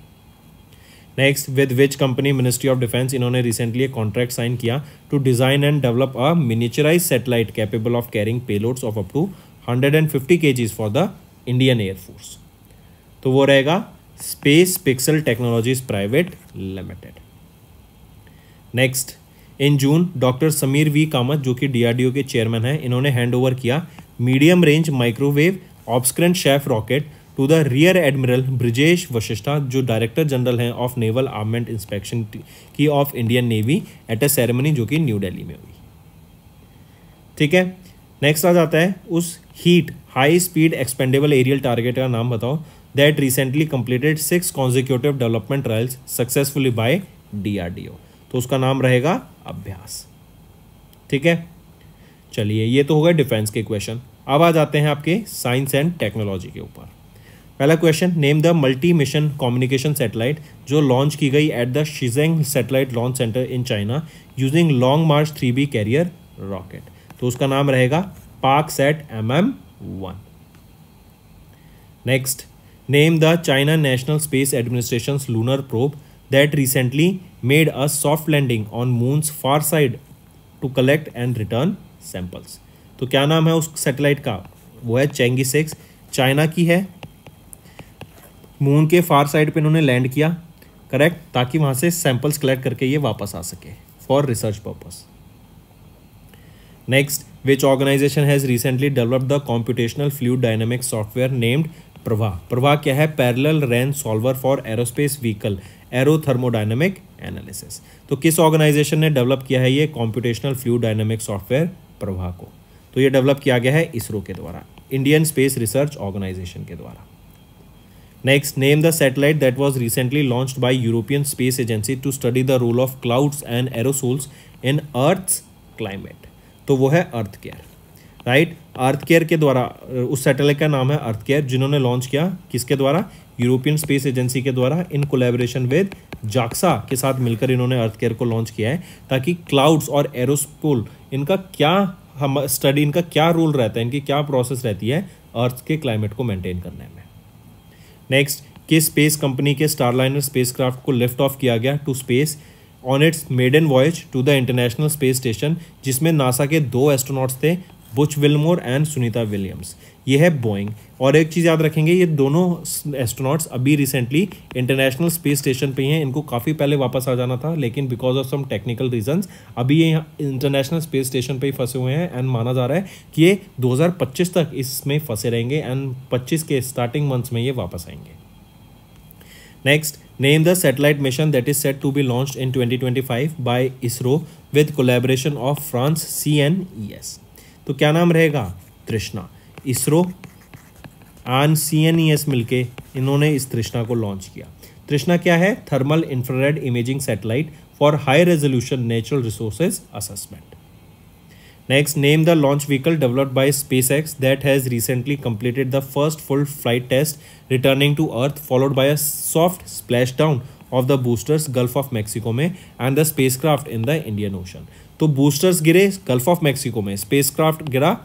A: next with which company ministry of defence इन्होंने रिसेंटली एक कॉन्ट्रैक्ट साइन किया to design and develop a miniaturise satellite capable of carrying payloads of up to 150 and fifty for the Indian air force तो वो रहेगा space pixel technologies private limited next in June doctor Sameer V Kamat जो कि DRDO के chairman हैं इन्होंने hand किया medium range microwave obscurant chaff rocket to the rear admiral Brijesh Vashishtha जो डायरेक्टर जनरल हैं ऑफ नेवल आर्मेंट इंस्पेक्शन की of Indian navy at a ceremony जो कि न्यू डेली में हुई ठीक है नेक्स्ट आ जाता है उस HEAT high speed expendable aerial target का नाम बताओ that recently completed six consecutive development trials successfully by DRDO तो उसका नाम रहेगा अभ्यास ठीक है चलिए ये तो हो गए डिफेंस के क्वेश्चन अब आ जाते हैं आपके साइंस एंड टेक्नोलॉजी के ऊपर पहला question name the multi mission communication satellite जो लॉन्च की गई at the Xichang satellite launch centre in China using Long March three B carrier rocket तो उसका नाम रहेगा Pak sat M M one next name the China national space administration lunar probe that recently made a soft landing on moon's far side to collect and return samples तो क्या नाम है उस satellite का वो है चेंगी सिक्स चाइना की है मून के फार साइड पे इन्होंने लैंड किया करेक्ट ताकि वहाँ से सैंपल्स कलेक्ट करके ये वापस आ सके for research purpose next which organisation has recently develop the computational fluid dynamic software named Pravah Pravah क्या है parallel RANS solver for aerospace vehicle aero thermodynamic analysis तो किस ऑर्गेनाइजेशन ने डेवलप किया है ये कॉम्पिटेशनल फ्लू डायनेमिक सॉफ्टवेयर प्रवाह को तो ये डेवलप किया गया है इसरो के द्वारा इंडियन स्पेस रिसर्च ऑर्गेनाइजेशन के द्वारा Next, name the satellite that was recently launched by European Space Agency to study the role of clouds and aerosols in Earth's climate. तो वो है Earth Care right Earth Care के द्वारा उस satellite का नाम है अर्थ केयर जिन्होंने लॉन्च किया किसके द्वारा यूरोपियन स्पेस एजेंसी के द्वारा इन कोलेबोरेशन विद जाक्सा के साथ मिलकर इन्होंने अर्थ केयर को लॉन्च किया है ताकि क्लाउड्स और एरोस्पोल इनका क्या हम स्टडी इनका क्या रोल रहता है इनकी क्या प्रोसेस रहती है अर्थ के क्लाइमेट को मेंटेन करने में नेक्स्ट किस स्पेस कंपनी के स्टारलाइनर स्पेसक्राफ्ट को लिफ्ट ऑफ किया गया to space on its maiden voyage to the International Space Station जिसमें नासा के दो एस्ट्रोनॉट्स थे Butch Wilmore and Sunita Williams ये है बोइंग और एक चीज़ याद रखेंगे ये दोनों एस्ट्रोनॉट्स अभी रिसेंटली इंटरनेशनल स्पेस स्टेशन पे ही हैं इनको काफ़ी पहले वापस आ जाना था लेकिन because of some technical reasons अभी ये इंटरनेशनल स्पेस स्टेशन पे ही फंसे हुए हैं एंड माना जा रहा है कि ये 2025 तक इसमें फंसे रहेंगे एंड पच्चीस के स्टार्टिंग मंथ्स में ये वापस आएंगे next name the satellite mission that is set to be launch in twenty by ISRO with collaboration of France सी तो क्या नाम रहेगा तृष्णा इसरो एंड सी e मिलके इन्होंने इस तृष्णा को लॉन्च किया तृष्णा क्या है thermal infrared imaging satellite for high resolution natural resources assessment next name the launch vehicle developed by X that has recently completed the first full flight test returning to earth followed by a soft splash down of the boosters Gulf of Mexico में and the spacecraft in the Indian Ocean तो boosters गिरे Gulf of Mexico में spacecraft गिरा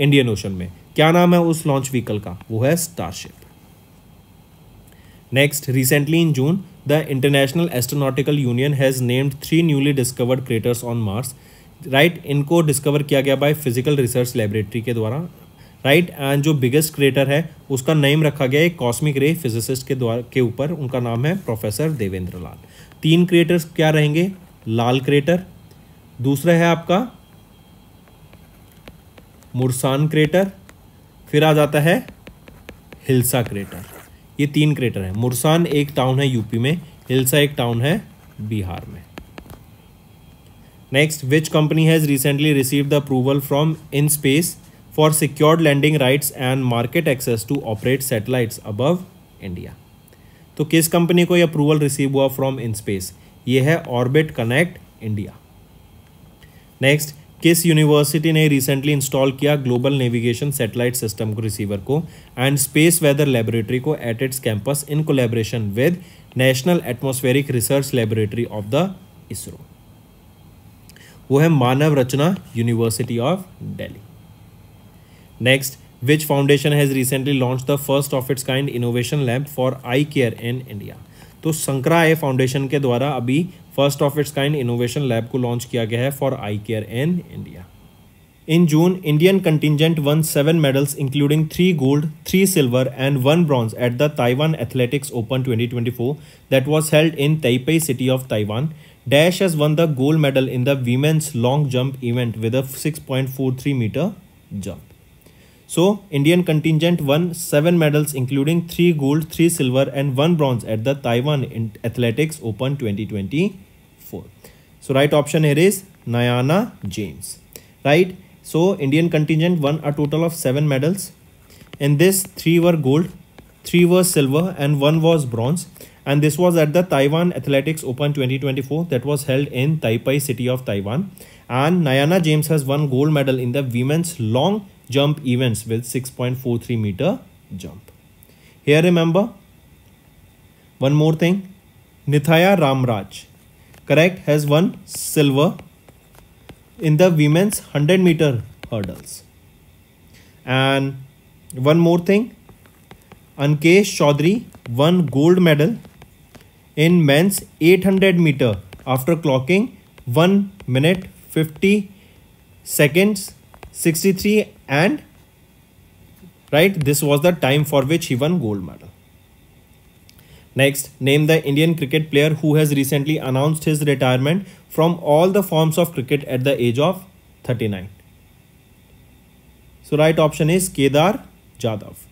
A: Indian Ocean में क्या नाम है उस लॉन्च व्हीकल का वो है Starship next recently in June the international astronautical union has named three newly discovered craters on Mars right इनको डिस्कवर किया गया बाय फिजिकल रिसर्च लेबोरेटरी के द्वारा राइट right? एंड जो बिगेस्ट क्रिएटर है उसका नेम रखा गया एक कॉस्मिक रे फिजिसिस्ट के द्वारा के ऊपर उनका नाम है प्रोफेसर देवेंद्र लाल तीन क्रिएटर्स क्या रहेंगे लाल क्रिएटर दूसरा है आपका मुरसान क्रिएटर फिर आ जाता है हिल्सा क्रेटर ये तीन क्रेटर हैं मुरसान एक टाउन है यूपी में हिल्सा एक टाउन है बिहार में next which company has recently receive the approval from in space for secured landing rights and market access to operate satellites above India तो किस कंपनी को ये अप्रूवल रिसीव हुआ फ्रॉम इन स्पेस ये है ऑर्बिट कनेक्ट इंडिया नेक्स्ट किस university ने रिसेंटली इंस्टॉल किया ग्लोबल नेविगेशन सैटेलाइट सिस्टम को रिसीवर को एंड स्पेस वेदर लेबोरेटरी को at its campus in collaboration with national atmospheric research laboratory of the ISRO वो है Manav Rachna university of Delhi next which foundation has recently launch the first of its kind innovation lab for eye care in India तो Sankara a foundation के द्वारा अभी first of its kind innovation lab को launch किया गया है for eye care in India in June Indian contingent one seven medals including three gold three silver and one bronze at the Taiwan athletics open 2024 that was held in Taipei city of Taiwan won the gold medal in the in long women's event with six point four three metre jump So Indian contingent won 7 medals including 3 gold, 3 silver and 1 bronze at the Taiwan Athletics Open 2024. So right option here is Nayana James. Right. So Indian contingent won a total of 7 medals. In this 3 were gold, 3 were silver and 1 was bronze. And this was at the Taiwan Athletics Open 2024 that was held in Taipei city of Taiwan. And Nayana James has won gold medal in the women's long jump events with 6.43 meter jump. Here remember, one more thing, Nithaya Ramraj, correct, has won silver in the women's 100 meter hurdles. And one more thing, Ankesh Chaudhary won gold medal in men's 800 meter after clocking 1 minute 50 seconds 63 and right this was the time for which he won gold medal next name the indian cricket player who has recently announced his retirement from all the forms of cricket at the age of 39 so right option is kedar jadhav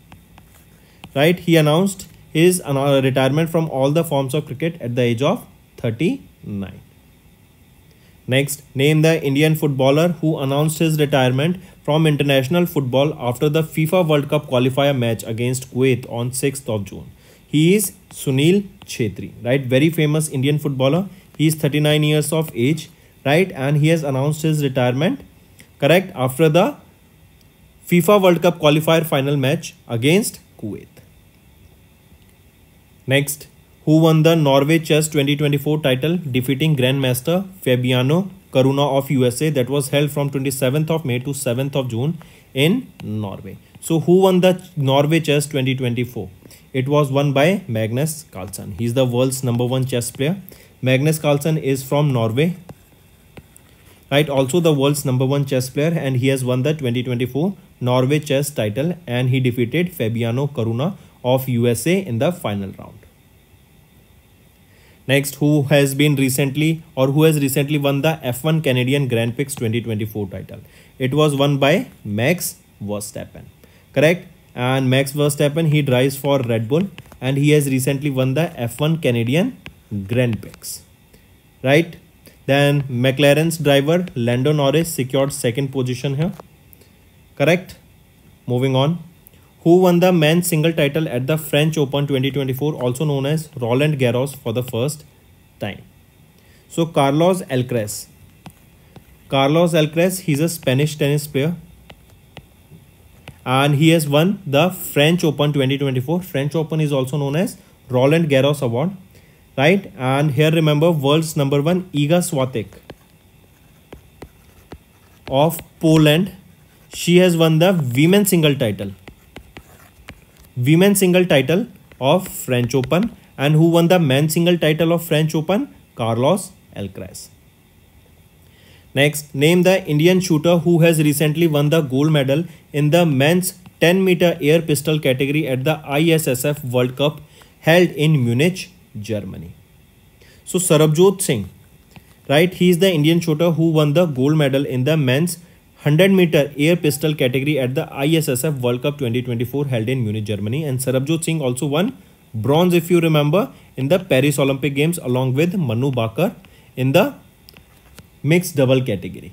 A: right he announced his uh, retirement from all the forms of cricket at the age of 39 Next, name the Indian footballer who announced his retirement from international football after the FIFA World Cup qualifier match against Kuwait on 6th of June. He is Sunil Chhetri, right? Very famous Indian footballer. He is 39 years of age, right? And he has announced his retirement, correct, after the FIFA World Cup qualifier final match against Kuwait. Next, who won the Norway Chess 2024 title, defeating Grandmaster Fabiano Karuna of USA that was held from 27th of May to 7th of June in Norway. So who won the Norway Chess 2024? It was won by Magnus Carlsen. He's the world's number one chess player. Magnus Carlsen is from Norway. Right, also the world's number one chess player and he has won the 2024 Norway chess title and he defeated Fabiano Caruna of USA in the final round. Next, who has been recently or who has recently won the F1 Canadian Grand Prix 2024 title? It was won by Max Verstappen, correct? And Max Verstappen, he drives for Red Bull and he has recently won the F1 Canadian Grand Prix, right? Then McLaren's driver Lando Norris secured second position here, correct? Moving on who won the men's single title at the French Open 2024, also known as Roland Garros, for the first time. So, Carlos Alcaraz. Carlos Alcaraz, he's a Spanish tennis player. And he has won the French Open 2024. French Open is also known as Roland Garros Award. Right? And here remember world's number one Iga Swiatek of Poland. She has won the women's single title women single title of French Open and who won the men single title of French Open? Carlos Alcaraz. Next, name the Indian shooter who has recently won the gold medal in the men's 10 meter air pistol category at the ISSF World Cup held in Munich, Germany. So Sarabjot Singh, right? He is the Indian shooter who won the gold medal in the men's 100 meter air pistol category at the ISSF World Cup 2024 held in Munich, Germany. And Sarabjot Singh also won bronze, if you remember, in the Paris Olympic Games along with Manu Bakar in the mixed double category.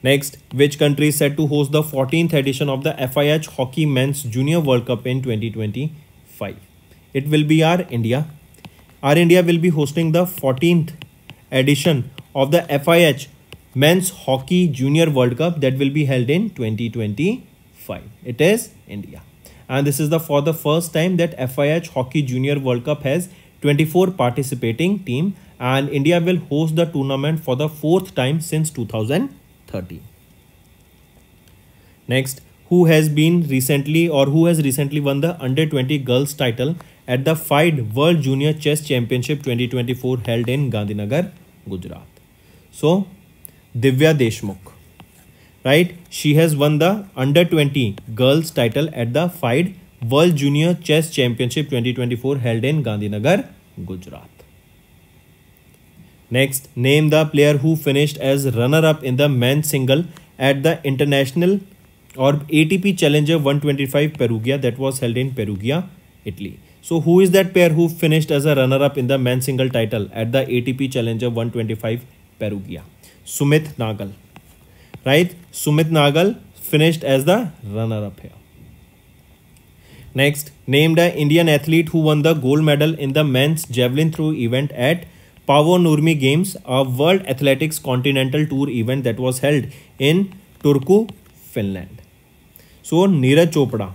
A: Next, which country is set to host the 14th edition of the FIH Hockey Men's Junior World Cup in 2025? It will be our India. Our India will be hosting the 14th edition of the FIH men's hockey junior world cup that will be held in 2025 it is india and this is the for the first time that fih hockey junior world cup has 24 participating team and india will host the tournament for the fourth time since 2013 next who has been recently or who has recently won the under 20 girls title at the FIDE World Junior Chess Championship 2024 held in Gandhinagar, Gujarat. So Divya Deshmukh right she has won the under twenty girls title at the FIDE world junior chess championship 2024 twenty held in Gandhinagar Gujarat next name the player who finished as runner up in the man single at the international और A T P challenger one twenty five Perugia that was held in Perugia Italy so who is that player who finished as a runner up in the man single title at the A T P challenger one twenty five Perugia Sumit Nagal right Sumit Nagal finished as the runner up next named a Indian athlete who won the gold medal in the men's javelin throw event at Paavo Nurmi games a world athletics continental tour event that was held in Turku Finland so Neeraj Chopra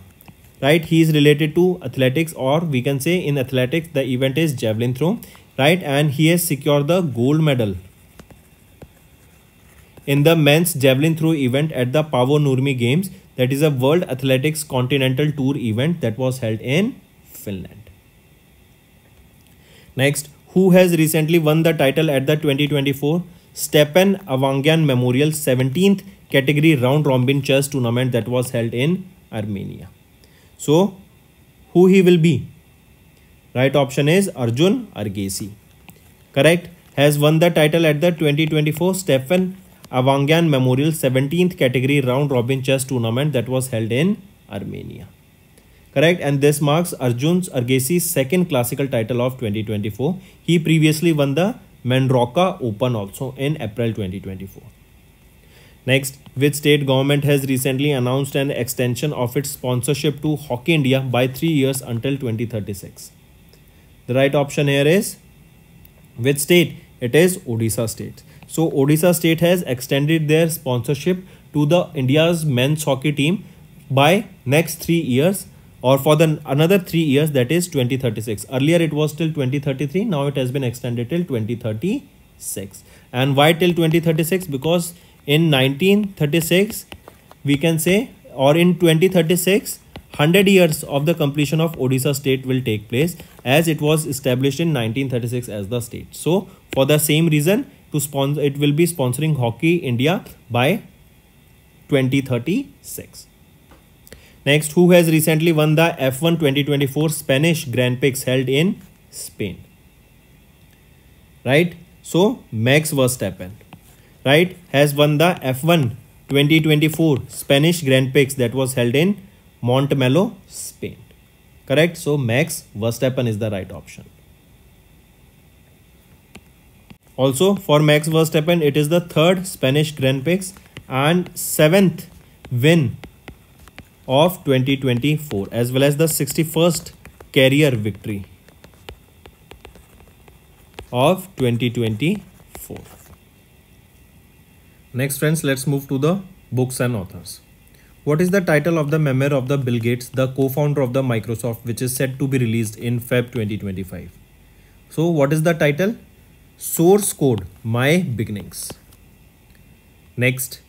A: right he is related to athletics और we can से इन athletics the event is javelin throw right and he has secure the gold medal in the men's javelin throw event at the Pavo Nurmi Games. That is a World Athletics Continental Tour event that was held in Finland. Next, who has recently won the title at the 2024 Stepan Avangyan Memorial 17th category round robin chess tournament that was held in Armenia. So, who he will be? Right option is Arjun Argesi. Correct. Has won the title at the 2024 Stefan Avangyan Memorial 17th category round robin chess tournament that was held in Armenia. Correct, and this marks Arjun's Argesi's second classical title of 2024. He previously won the Mandroka Open also in April 2024. Next, which state government has recently announced an extension of its sponsorship to Hockey India by 3 years until 2036? The right option here is which state? It is Odisha state. So Odisha state has extended their sponsorship to the India's men's hockey team by next 3 years or for the another 3 years that is 2036. Earlier it was till 2033 now it has been extended till 2036. And why till 2036 because in 1936 we can say or in 2036 100 years of the completion of Odisha state will take place as it was established in 1936 as the state. So for the same reason to sponsor it will be sponsoring hockey India by 2036. Next, who has recently won the F1 2024 Spanish Grand Prix held in Spain? Right? So, Max Verstappen, right, has won the F1 2024 Spanish Grand Prix that was held in Montmelo, Spain. Correct? So, Max Verstappen is the right option. Also for Max Verstappen, it is the third Spanish Grand Prix and seventh win of 2024 as well as the 61st career victory of 2024. Next friends, let's move to the books and authors. What is the title of the memoir of the Bill Gates, the co-founder of the Microsoft, which is said to be released in Feb 2025? So what is the title? source code my beginnings. Next,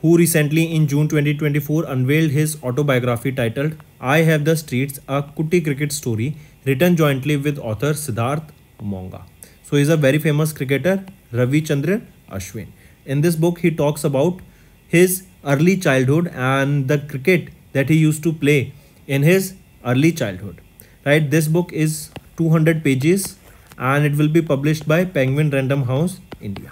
A: who recently in June 2024 unveiled his autobiography titled I Have the Streets, a Kutti Cricket Story, written jointly with author Siddharth Monga. So he's a very famous cricketer, Ravi Chandran Ashwin. In this book, he talks about his early childhood and the cricket that he used to play in his early childhood. Right, this book is 200 pages and it will be published by Penguin Random House India.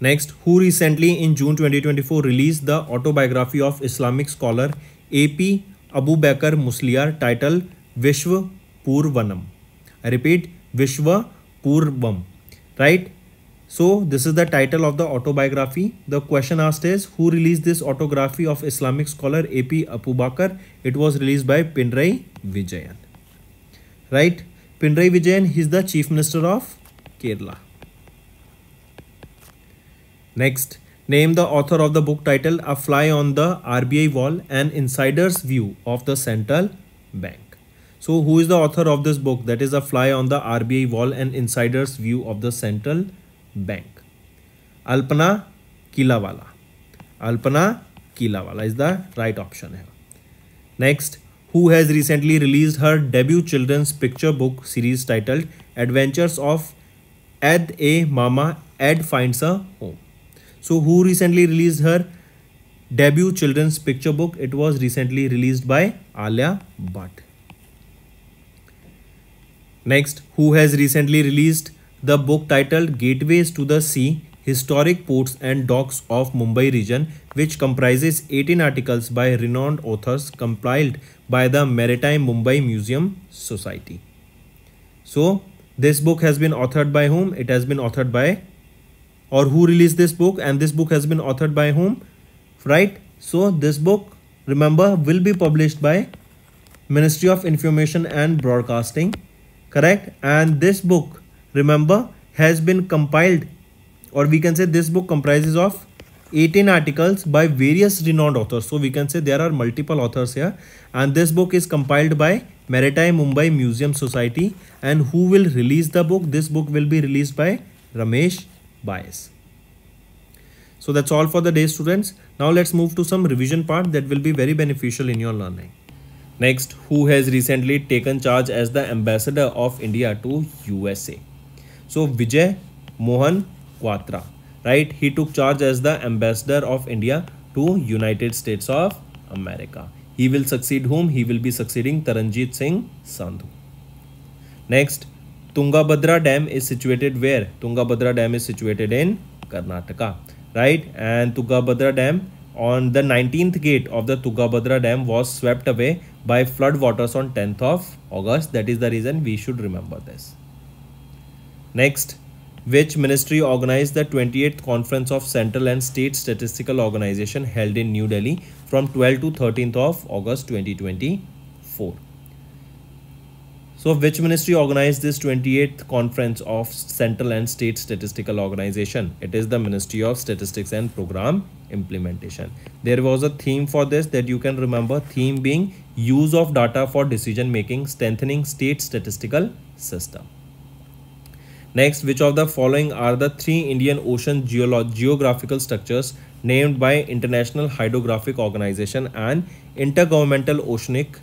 A: Next, who recently in June 2024 released the autobiography of Islamic scholar A.P. Abu Bakr Musliar titled Vishwa Purvanam. I repeat, Vishwa Purvam, right? So this is the title of the autobiography. The question asked is who released this autobiography of Islamic scholar A.P. Abu Bakr? It was released by Pinray Vijayan right? Pinray Vijayan, he's the Chief Minister of Kerala. Next, name the author of the book title A Fly on the RBI Wall, An Insider's View of the Central Bank. So who is the author of this book? That is A Fly on the RBI Wall, An Insider's View of the Central Bank. Alpana Kilawala. Alpana Kilawala is the right option here. Next, who has recently released her debut children's picture book series titled Adventures of Ed A. Mama Ed Finds a Home. So who recently released her debut children's picture book? It was recently released by Alia Bhatt. Next, who has recently released the book titled Gateways to the Sea Historic Ports and Docks of Mumbai Region, which comprises 18 articles by renowned authors compiled by the Maritime Mumbai Museum Society. So this book has been authored by whom? It has been authored by or who released this book and this book has been authored by whom? Right? So this book remember will be published by Ministry of Information and Broadcasting. Correct? And this book remember has been compiled or we can say this book comprises of 18 articles by various renowned authors. So we can say there are multiple authors here and this book is compiled by Maritime Mumbai Museum Society and who will release the book? This book will be released by Ramesh Bias. So that's all for the day students. Now let's move to some revision part that will be very beneficial in your learning. Next, who has recently taken charge as the ambassador of India to USA? So Vijay Mohan Quatra right he took charge as the ambassador of india to united states of america he will succeed whom he will be succeeding taranjit singh sandhu next tungabhadra dam is situated where tungabhadra dam is situated in karnataka right and tungabhadra dam on the 19th gate of the tungabhadra dam was swept away by flood waters on 10th of august that is the reason we should remember this next which ministry organized the 28th conference of central and state statistical organization held in new delhi from 12 to 13th of august 2024 so which ministry organized this 28th conference of central and state statistical organization it is the ministry of statistics and program implementation there was a theme for this that you can remember theme being use of data for decision making strengthening state statistical system Next, which of the following are the three Indian Ocean geolo geographical structures named by International Hydrographic Organization and Intergovernmental Oceanic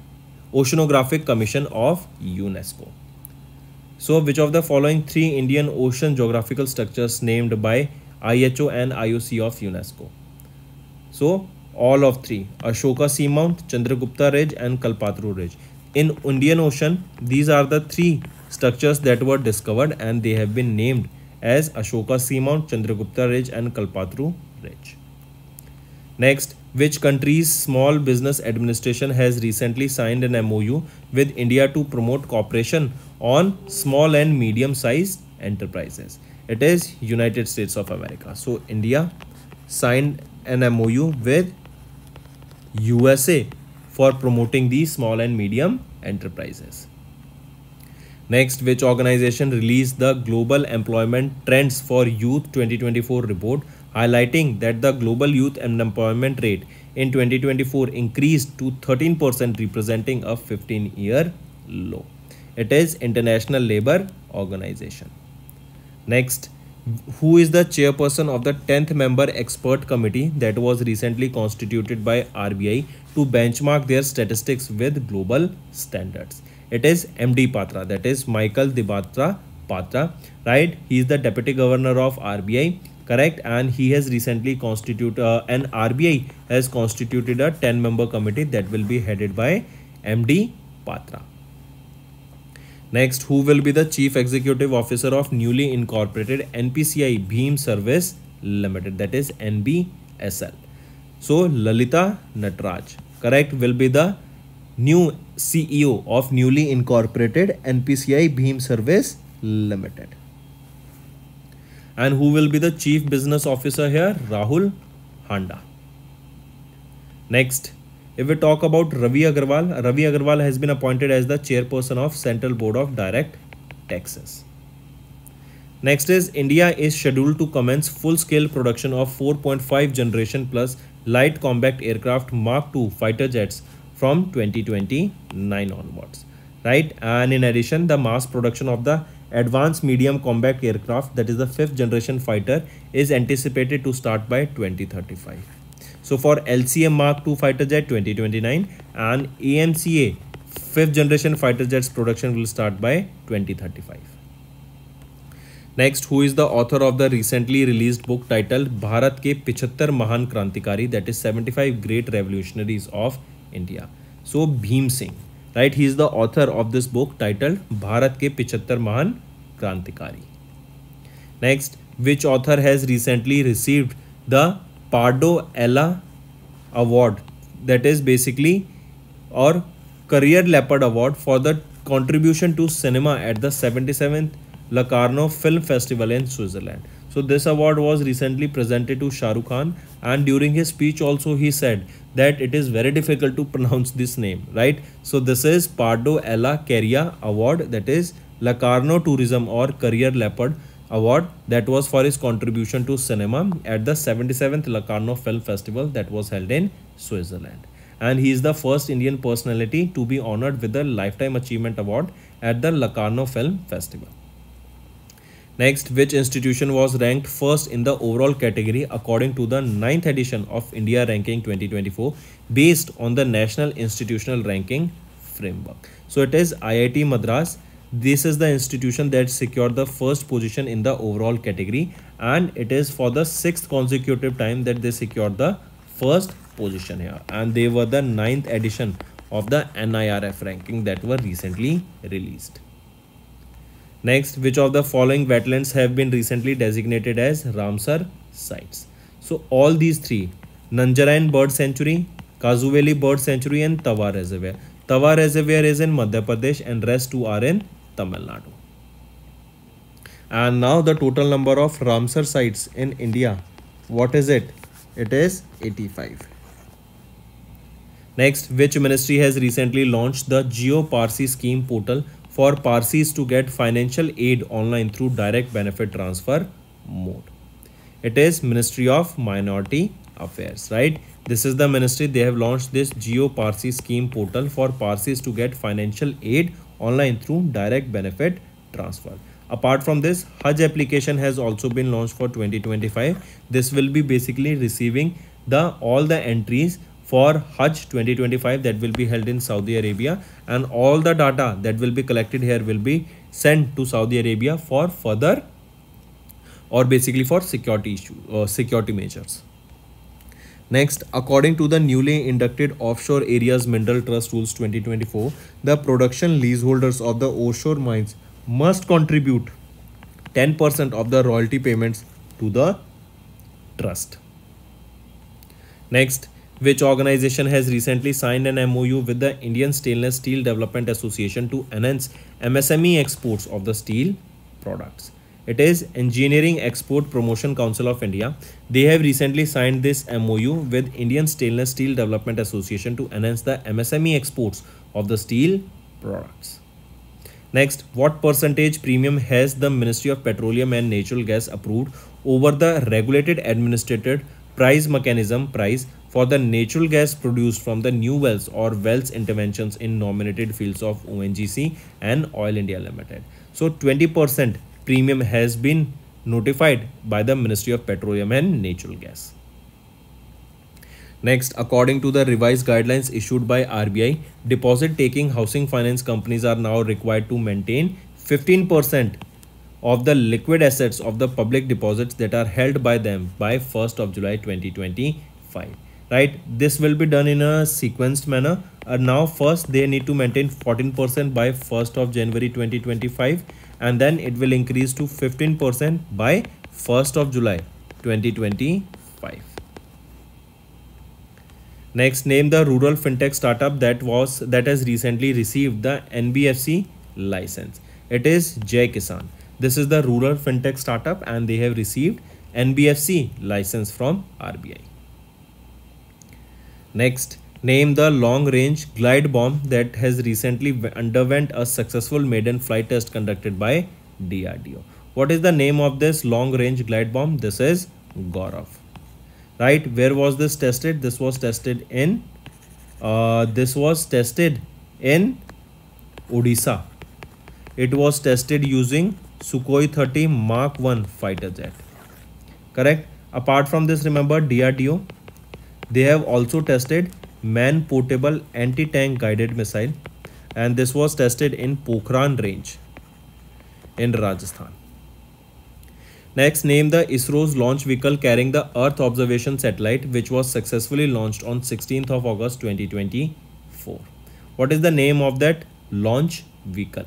A: Oceanographic Commission of UNESCO? So, which of the following three Indian Ocean geographical structures named by IHO and IOC of UNESCO? So, all of three, Ashoka Seamount, Chandragupta Ridge and Kalpataru Ridge. In Indian Ocean, these are the three structures that were discovered and they have been named as Ashoka Seamount, Chandragupta Ridge and Kalpatru Ridge. Next, which country's small business administration has recently signed an MOU with India to promote cooperation on small and medium sized enterprises? It is United States of America. So India signed an MOU with USA for promoting these small and medium enterprises. Next, which organization released the Global Employment Trends for Youth 2024 report, highlighting that the global youth unemployment rate in 2024 increased to 13%, representing a 15-year low. It is International Labour Organization. Next, who is the chairperson of the 10th member expert committee that was recently constituted by RBI to benchmark their statistics with global standards it is md patra that is michael Dibatra patra right he is the deputy governor of rbi correct and he has recently constituted uh, an rbi has constituted a 10 member committee that will be headed by md patra next who will be the chief executive officer of newly incorporated npci beam service limited that is nbsl so lalita natraj correct will be the new CEO of newly incorporated NPCI Beam Service Limited. And who will be the Chief Business Officer here? Rahul Handa. Next, if we talk about Ravi Agarwal, Ravi Agarwal has been appointed as the chairperson of Central Board of Direct Taxes. Next is India is scheduled to commence full-scale production of 4.5 generation plus light combat aircraft Mark II fighter jets from 2029 onwards right and in addition the mass production of the advanced medium combat aircraft that is the fifth generation fighter is anticipated to start by 2035 so for lcm mark ii fighter jet 2029 and amca fifth generation fighter jets production will start by 2035 Next, who is the author of the recently released book titled Bharat ke 75 Mahan क्रांतिकारी that is 75 great revolutionaries of India. So Bhim Singh, right? He is the author of this book titled Bharat Ke 75 Mahan Krantikari. Next, which author has recently received the Pardo Ella Award? That is basically or Career Leopard Award for the contribution to cinema at the 77th Locarno Film Festival in Switzerland. So this award was recently presented to Shah Rukh Khan and during his speech also he said that it is very difficult to pronounce this name, right? So this is Pardo Ella Caria Award that is Lacarno Tourism or Career Leopard Award that was for his contribution to cinema at the 77th Locarno Film Festival that was held in Switzerland. And he is the first Indian personality to be honored with the Lifetime Achievement Award at the Locarno Film Festival. Next, which institution was ranked first in the overall category according to the 9th edition of India Ranking 2024 based on the National Institutional Ranking Framework? So it is IIT Madras. This is the institution that secured the first position in the overall category and it is for the sixth consecutive time that they secured the first position here and they were the ninth edition of the NIRF ranking that were recently released. Next, which of the following wetlands have been recently designated as Ramsar sites? So all these three, Nanjarayan Bird Sanctuary, Kazuveli Bird Sanctuary and Tawa Reservoir. Tawa Reservoir is in Madhya Pradesh and rest two are in Tamil Nadu. And now the total number of Ramsar sites in India. What is it? It is 85. Next, which ministry has recently launched the Geo Parsi scheme portal for Parsis to get financial aid online through direct benefit transfer mode. It is Ministry of Minority Affairs, right? This is the ministry. They have launched this Geo Parsi scheme portal for Parsis to get financial aid online through direct benefit transfer. Apart from this, Hajj application has also been launched for 2025. This will be basically receiving the all the entries for Hajj 2025 that will be held in Saudi Arabia and all the data that will be collected here will be sent to Saudi Arabia for further or basically for security issue uh, security measures. Next, according to the newly inducted Offshore Areas Mineral Trust Rules 2024, the production leaseholders of the offshore mines must contribute 10% of the royalty payments to the trust. Next, which organization has recently signed an MOU with the Indian Stainless Steel Development Association to enhance MSME exports of the steel products. It is Engineering Export Promotion Council of India. They have recently signed this MOU with Indian Stainless Steel Development Association to enhance the MSME exports of the steel products. Next, what percentage premium has the Ministry of Petroleum and Natural Gas approved over the regulated administered price mechanism price for the natural gas produced from the new wells or wells interventions in nominated fields of ONGC and Oil India Limited. So 20% premium has been notified by the Ministry of Petroleum and Natural Gas. Next, according to the revised guidelines issued by RBI, deposit taking housing finance companies are now required to maintain 15% of the liquid assets of the public deposits that are held by them by 1st of July 2025 right this will be done in a sequenced manner and uh, now first they need to maintain 14% by 1st of January 2025 and then it will increase to 15% by 1st of July 2025. Next name the rural fintech startup that was that has recently received the NBFC license. It is Jay Kisan. This is the rural fintech startup and they have received NBFC license from RBI. Next, name the long-range glide bomb that has recently underwent a successful maiden flight test conducted by DRDO. What is the name of this long-range glide bomb? This is Gorov. Right, where was this tested? This was tested in, uh, this was tested in Odisha. It was tested using Sukhoi 30 Mark 1 fighter jet. Correct? Apart from this, remember DRDO they have also tested man-portable anti-tank guided missile and this was tested in Pokhran range in Rajasthan. Next, name the ISRO's launch vehicle carrying the Earth observation satellite which was successfully launched on 16th of August 2024. What is the name of that launch vehicle?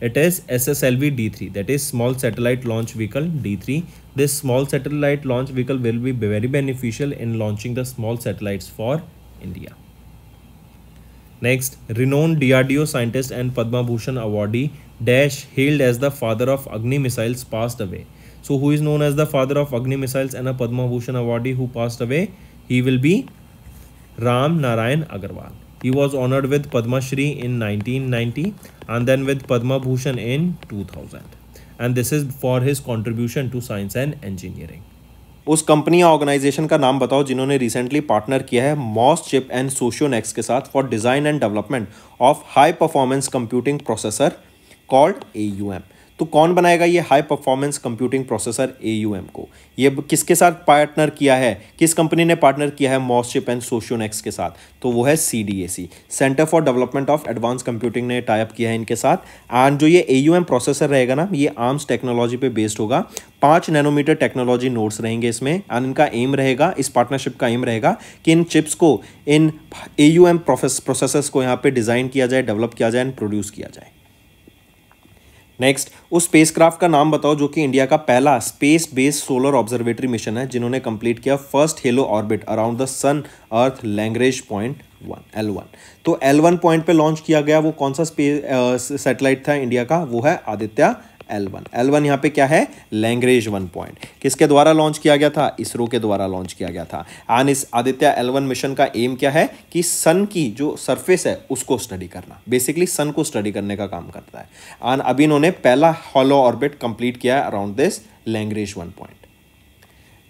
A: It is SSLV D3 that is small satellite launch vehicle D3 this small satellite launch vehicle will be very beneficial in launching the small satellites for India. Next, renowned DRDO scientist and Padma Bhushan awardee Dash, hailed as the father of Agni missiles, passed away. So, who is known as the father of Agni missiles and a Padma Bhushan awardee who passed away? He will be Ram Narayan Agarwal. He was honored with Padma Shri in 1990 and then with Padma Bhushan in 2000. And this is for his contribution to science and engineering उस company या organisation का नाम बताओ जिन्होंने recently partner किया है moss chip and Socionext के साथ for design and development of high performance computing processor called A U M तो कौन बनाएगा ये हाई परफॉर्मेंस कंप्यूटिंग प्रोसेसर ए को ये किसके साथ पार्टनर किया है किस कंपनी ने पार्टनर किया है मॉसशिप एंड सोशोनेक्स के साथ तो वो है C centre for development of advance computing ने टाइप किया है इनके साथ एंड जो ये ए प्रोसेसर रहेगा ना ये आर्म्स टेक्नोलॉजी पे बेस्ड होगा पाँच नैनोमीटर टेक्नोलॉजी नोट्स रहेंगे इसमें एंड इनका एम रहेगा इस पार्टनरशिप का एम रहेगा कि इन चिप्स को इन ए प्रोसेसर्स को यहाँ पे डिज़ाइन किया जाए डेवलप किया जाए एंड प्रोड्यूस किया जाए नेक्स्ट उस स्पेसक्राफ्ट का नाम बताओ जो कि इंडिया का पहला space based solar observatory mission है जिन्होंने कंप्लीट किया first halo orbit around the sun earth Lagrange point one L one तो एल वन पॉइंट पे लॉन्च किया गया वो कौन सा स्पेस सेटेलाइट था इंडिया का वो है Aditya L one L one यहाँ पे क्या है लैंग्रेज वन पॉइंट किसके द्वारा लॉन्च किया गया था इसरो के द्वारा लॉन्च किया गया था एंड इस आदित्य एल वन मिशन का एम क्या है कि सन की जो सरफेस है उसको स्टडी करना बेसिकली सन को स्टडी करने का काम करता है एंड अभी इन्होंने पहला हॉलो ऑर्बिट कंप्लीट किया है around this Lagrange one point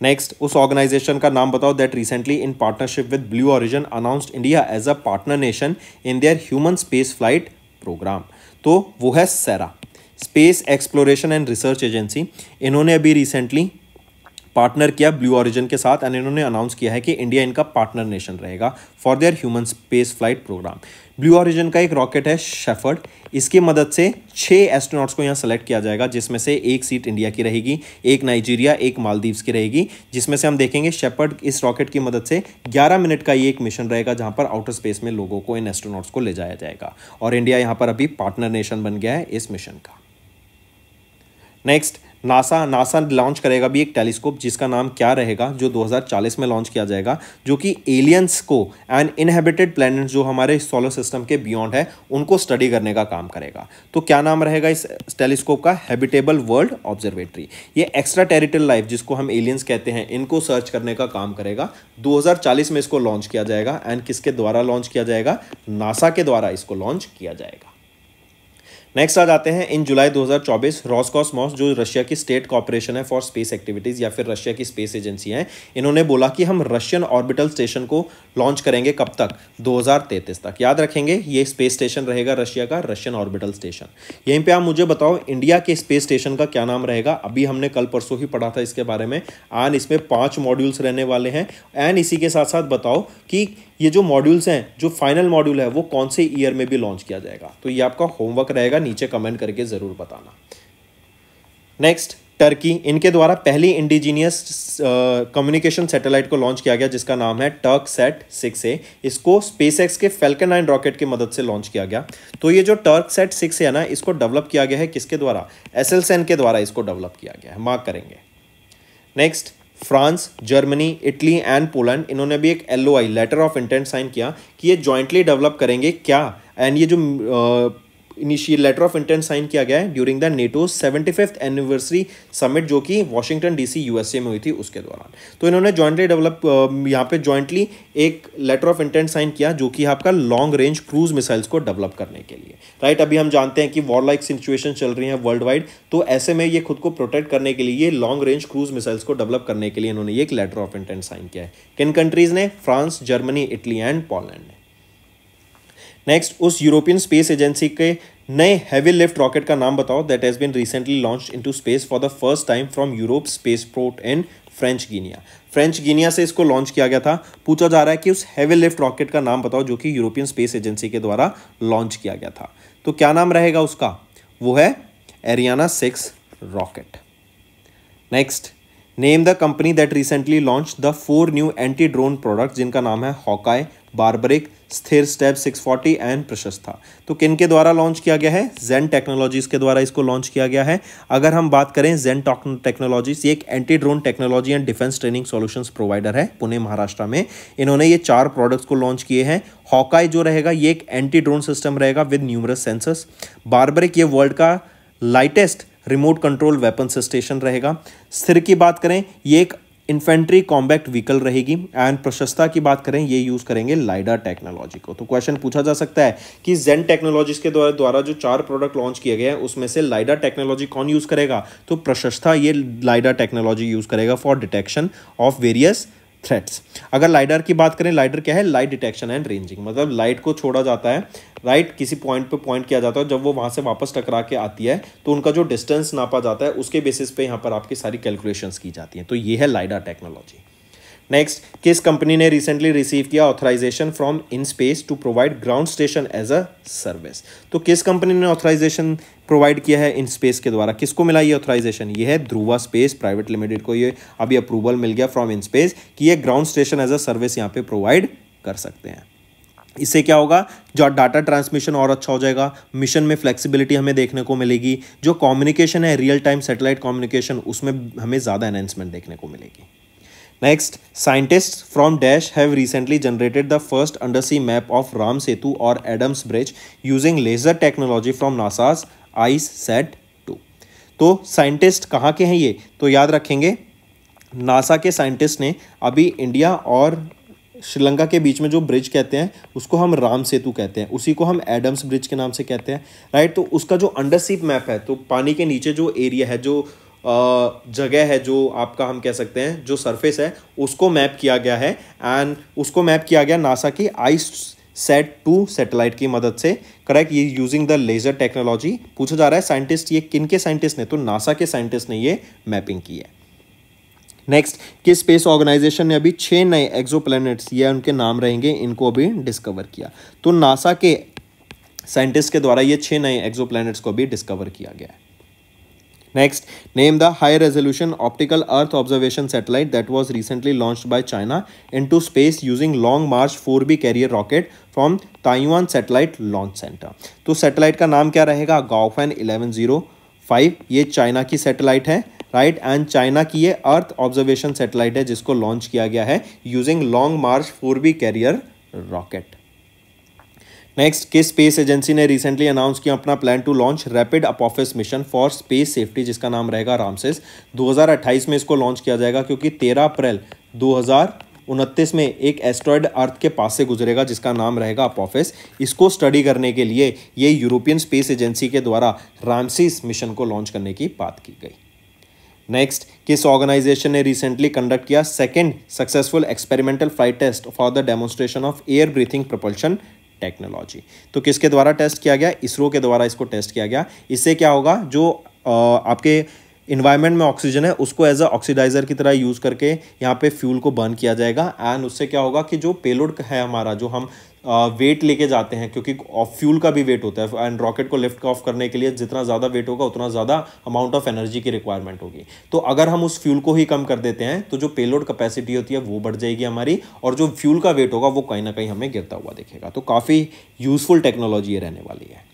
A: next उस ऑर्गेनाइजेशन का नाम बताओ that recently in partnership with Blue Origin announced India as a partner nation in their human space flight programme तो वो है SERA space exploration and research agency इन्होंने अभी recently partner किया ब्लू ऑरिजन के साथ एंड इन्होंने अनाउंस किया है कि इंडिया इनका पार्टनर नेशन रहेगा for their human space flight programme Blue Origin का एक रॉकेट है शेफर्ड इसकी मदद से छः एस्ट्रोनॉट्स को यहाँ सेलेक्ट किया जाएगा जिसमें से एक सीट इंडिया की रहेगी एक नाइजीरिया एक मालदीव्स की रहेगी जिसमें से हम देखेंगे शेफर्ड इस रॉकेट की मदद से 11 मिनट का ये एक मिशन रहेगा जहाँ पर आउटर स्पेस में लोगों को इन एस्ट्रोनॉट्स को ले जाया जाएगा और इंडिया यहाँ पर अभी पार्टनर नेशन बन गया है इस मिशन का नेक्स्ट नासा नासा लॉन्च करेगा भी एक टेलीस्कोप जिसका नाम क्या रहेगा जो 2040 में लॉन्च किया जाएगा जो कि एलियंस को एंड इनहेबिटेड प्लैनेट जो हमारे सोलर सिस्टम के बियॉन्ड है उनको स्टडी करने का काम करेगा तो क्या नाम रहेगा इस टेलीस्कोप का हैबिटेबल वर्ल्ड ऑब्जर्वेटरी ये एक्स्ट्रा टेरिटल लाइफ जिसको हम एलियंस कहते हैं इनको सर्च करने का काम करेगा दो में इसको लॉन्च किया जाएगा एंड किसके द्वारा लॉन्च किया जाएगा नासा के द्वारा इसको लॉन्च किया जाएगा नेक्स्ट आ जाते हैं इन जुलाई 2024 रॉसकॉसमॉस जो रशिया की स्टेट कॉरपोरेशन है फॉर स्पेस एक्टिविटीज़ या फिर रशिया की स्पेस एजेंसी है इन्होंने बोला कि हम रशियन ऑर्बिटल स्टेशन को लॉन्च करेंगे कब तक 2033 तक याद रखेंगे ये स्पेस स्टेशन रहेगा रशिया का रशियन ऑर्बिटल स्टेशन यहीं पर आप मुझे बताओ इंडिया के स्पेस स्टेशन का क्या नाम रहेगा अभी हमने कल परसों ही पढ़ा था इसके बारे में एंड इसमें पाँच मॉड्यूल्स रहने वाले हैं एंड इसी के साथ साथ बताओ कि ये जो मॉड्यूल्स हैं जो फाइनल मॉड्यूल है वो कौन से ईयर में भी लॉन्च किया जाएगा तो ये आपका होमवर्क रहेगा नीचे कमेंट करके ज़रूर बताना नेक्स्ट टर्की इनके द्वारा पहली इंडिजीनियस कम्युनिकेशन सैटेलाइट को लॉन्च किया गया जिसका नाम है टर्क सेट सिक्स ए इसको स्पेसएक्स के फेल्कन नाइन रॉकेट की मदद से लॉन्च किया गया तो ये जो टर्क सेट सिक्स है ना इसको डेवलप किया गया है किसके द्वारा एस के द्वारा इसको डेवलप किया गया है मार्क करेंगे next France Germany Italy and Poland इन्होंने भी एक L letter of intent sign किया कि ये जॉइंटली डेवलप करेंगे क्या एंड ये जो initial letter of intent sign किया गया है during the NATO seventy fifth anniversary summit जो कि वाशिंगटन डीसी यूएसए में हुई थी उसके दौरान तो इन्होंने जॉइंटली डेवलप यहाँ पे जॉइंटली एक लेटर ऑफ इंटेंट साइन किया जो कि आपका लॉन्ग रेंज क्रूज मिसाइल्स को डेवलप करने के लिए राइट right, अभी हम जानते हैं कि वॉर लाइक सिचुएशन चल रही है वर्ल्ड वाइड तो ऐसे में ये खुद को प्रोटेक्ट करने के लिए लॉन्ग रेंज क्रूज मिसाइल्स को डेवलप करने के लिए इन्होंने एक लेटर ऑफ इंटेंट साइन किया है किन कंट्रीज ने France Germany Italy and Poland next उस यूरोपियन स्पेस एजेंसी के नए हैवी लिफ्ट रॉकेट का नाम बताओ that has been recently launch to space for the first time from Europe spaceport in French Guiana French Guiana से इसको launch किया गया था पूछा जा रहा है कि उस हैवी लिफ्ट रॉकेट का नाम बताओ जो कि यूरोपियन स्पेस एजेंसी के द्वारा लॉन्च किया गया था तो क्या नाम रहेगा उसका वो है Ariane six rocket next name the company that recently launch the four new anti drone product जिनका नाम है Hawkeye Barbarik Sthir step 640 and Prashast तो किन के द्वारा लॉन्च किया गया है जेन टेक्नोलॉजीज़ के द्वारा इसको लॉन्च किया गया है अगर हम बात करें जेन टेक्नोलॉजीज़ ये एक anti drone technology and defence training solutions provider है पुणे महाराष्ट्र में इन्होंने ये चार प्रोडक्ट्स को लॉन्च किए हैं हॉकाई जो रहेगा ये एक एंटी ड्रोन सिस्टम रहेगा विद न्यूमरस सेंसर्स बारबरिक ये वर्ल्ड का lightest remote control weapon station रहेगा स्थिर की बात करें ये एक इन्फेंट्री कॉम्बैक्ट व्हीकल रहेगी एंड प्रशस्ता की बात करें ये यूज़ करेंगे लाइडा टेक्नोलॉजी को तो क्वेश्चन पूछा जा सकता है कि जेन टेक्नोलॉजीज के द्वारा द्वारा जो चार प्रोडक्ट लॉन्च किए गए हैं उसमें से लाइडा टेक्नोलॉजी कौन यूज़ करेगा तो प्रशस्ता ये लाइडा टेक्नोलॉजी यूज़ करेगा for detection of various threats अगर लाइडर की बात करें लाइडर क्या है लाइट डिटेक्शन एंड रेंजिंग मतलब लाइट को छोड़ा जाता है राइट किसी पॉइंट पे पॉइंट किया जाता है जब वो वहाँ से वापस टकरा के आती है तो उनका जो डिस्टेंस नापा जाता है उसके बेसिस पे यहाँ पर आपकी सारी कैलकुलेशंस की जाती हैं तो ये है लाइडा टेक्नोलॉजी नेक्स्ट किस कंपनी ने रिसेंटली रिसीव किया authorisation from in space to provide ground station as a service तो किस कंपनी ने ऑथराइजेशन प्रोवाइड किया है इन स्पेस के द्वारा किसको मिला ये ऑथराइजेशन ये है ध्रुवा स्पेस प्राइवेट लिमिटेड को ये अभी अप्रूवल मिल गया फ्रॉम इन स्पेस कि ये ground station as a service यहाँ पे प्रोवाइड कर सकते हैं इससे क्या होगा जो डाटा ट्रांसमिशन और अच्छा हो जाएगा मिशन में फ्लेक्सिबिलिटी हमें देखने को मिलेगी जो कम्युनिकेशन है रियल टाइम सेटेलाइट कम्युनिकेशन उसमें हमें ज़्यादा एनहेंसमेंट देखने को मिलेगी next scientist from dash have recently generated the first undersea map of Ram Setu और Adam's bridge using laser technology from NASA's ICESat two तो साइंटिस्ट कहाँ के हैं ये तो याद रखेंगे नासा के साइंटिस्ट ने अभी इंडिया और श्रीलंका के बीच में जो ब्रिज कहते हैं उसको हम राम सेतु कहते हैं उसी को हम एडम्स ब्रिज के नाम से कहते हैं राइट तो उसका जो अंडरसीप मैप है तो पानी के नीचे जो एरिया है जो जगह है जो आपका हम कह सकते हैं जो सरफेस है उसको मैप किया गया है एंड उसको मैप किया गया नासा की आइस सेट टू सेटेलाइट की मदद से करेक्ट ये यूजिंग द लेज़र टेक्नोलॉजी पूछा जा रहा है साइंटिस्ट ये किन के साइंटिस्ट ने तो नासा के साइंटिस्ट ने ये मैपिंग की है नेक्स्ट किस स्पेस ऑर्गेनाइजेशन ने अभी छः नए प्लैनेट्स ये उनके नाम रहेंगे इनको अभी डिस्कवर किया तो नासा के साइंटिस्ट के द्वारा ये छः नए एक्जोप्लैनेट्स को अभी डिस्कवर किया गया है Next, name the high resolution optical Earth observation satellite that was recently launched by China into space using Long March 4B carrier rocket from Taiwan Satellite Launch Center. तो सैटेलाइट का नाम क्या रहेगा गाओफेन 1105 ये चाइना की सैटेलाइट है right and China की ये अर्थ ऑब्जर्वेशन सैटेलाइट है जिसको लॉन्च किया गया है using Long March four B carrier rocket next किस स्पेस एजेंसी ने रिसेंटली अनाउंस किया अपना plan to launch rapid Apophis mission for space safety जिसका नाम रहेगा रामसेस 2028 में इसको लॉन्च किया जाएगा क्योंकि 13 अप्रैल दो उनतीस में एक एस्ट्रॉयड अर्थ के पास से गुजरेगा जिसका नाम रहेगा अपॉफिस इसको स्टडी करने के लिए ये यूरोपियन स्पेस एजेंसी के द्वारा रामसीस मिशन को लॉन्च करने की बात की गई नेक्स्ट किस ऑर्गेनाइजेशन ने रिसेंटली कंडक्ट किया second successful experimental flight test for the demonstration of air breathing propulsion technology तो किसके द्वारा टेस्ट किया गया इसरो के द्वारा इसको टेस्ट किया गया इससे क्या होगा जो आपके इन्वायरमेंट में ऑक्सीजन है उसको एज अ ऑक्सीडाइजर की तरह यूज़ करके यहाँ पे फ्यूल को बर्न किया जाएगा एंड उससे क्या होगा कि जो पेलोड है हमारा जो हम वेट लेके जाते हैं क्योंकि ऑफ फ्यूल का भी वेट होता है एंड रॉकेट को लिफ्ट ऑफ करने के लिए जितना ज़्यादा वेट होगा उतना ज़्यादा अमाउंट ऑफ एनर्जी की रिक्वायरमेंट होगी तो अगर हम उस फ्यूल को ही कम कर देते हैं तो जो पेलोड कैपेसिटी होती है वो बढ़ जाएगी हमारी और जो फ्यूल का वेट होगा वो कहीं ना कहीं हमें गिरता हुआ दिखेगा तो काफ़ी यूज़फुल टेक्नोलॉजी रहने वाली है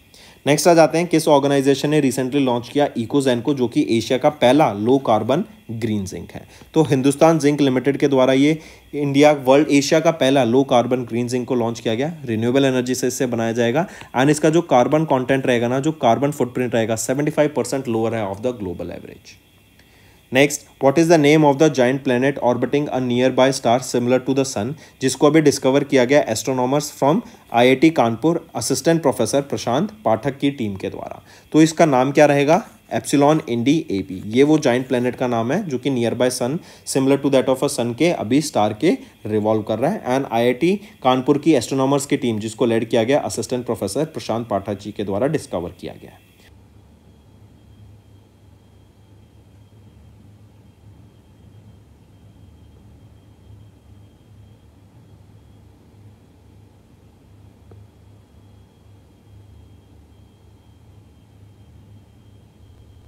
A: नेक्स्ट आ जाते हैं किस ऑर्गेनाइजेशन ने रिसेंटली लॉन्च किया इकोजैन को जो कि एशिया का पहला लो कार्बन ग्रीन जिंक है तो हिंदुस्तान जिंक लिमिटेड के द्वारा ये इंडिया वर्ल्ड एशिया का पहला लो कार्बन ग्रीन जिंक को लॉन्च किया गया रिन्यूएबल एनर्जी से इससे बनाया जाएगा एंड इसका जो कार्बन कॉन्टेंट रहेगा ना जो कार्बन फुटप्रिंट रहेगा सेवेंटी परसेंट लोअर है of the global average next what is the name of the giant planet orbiting a nearby star similar to the sun जिसको अभी डिस्कवर किया गया astronomers from IIT Kanpur assistant professor Prashant Pathak की team के द्वारा तो इसका नाम क्या रहेगा एप्सिलॉन इंडी ए बी ये वो जॉइंट प्लेनेट का नाम है जो कि nearby sun similar to that of a sun के अभी स्टार के रिवॉल्व कर रहा है एंड आईआईटी कानपुर की एस्ट्रोनॉमर्स की टीम जिसको लेड किया गया असिस्टेंट प्रोफेसर प्रशांत पाठक जी के द्वारा डिस्कवर किया गया है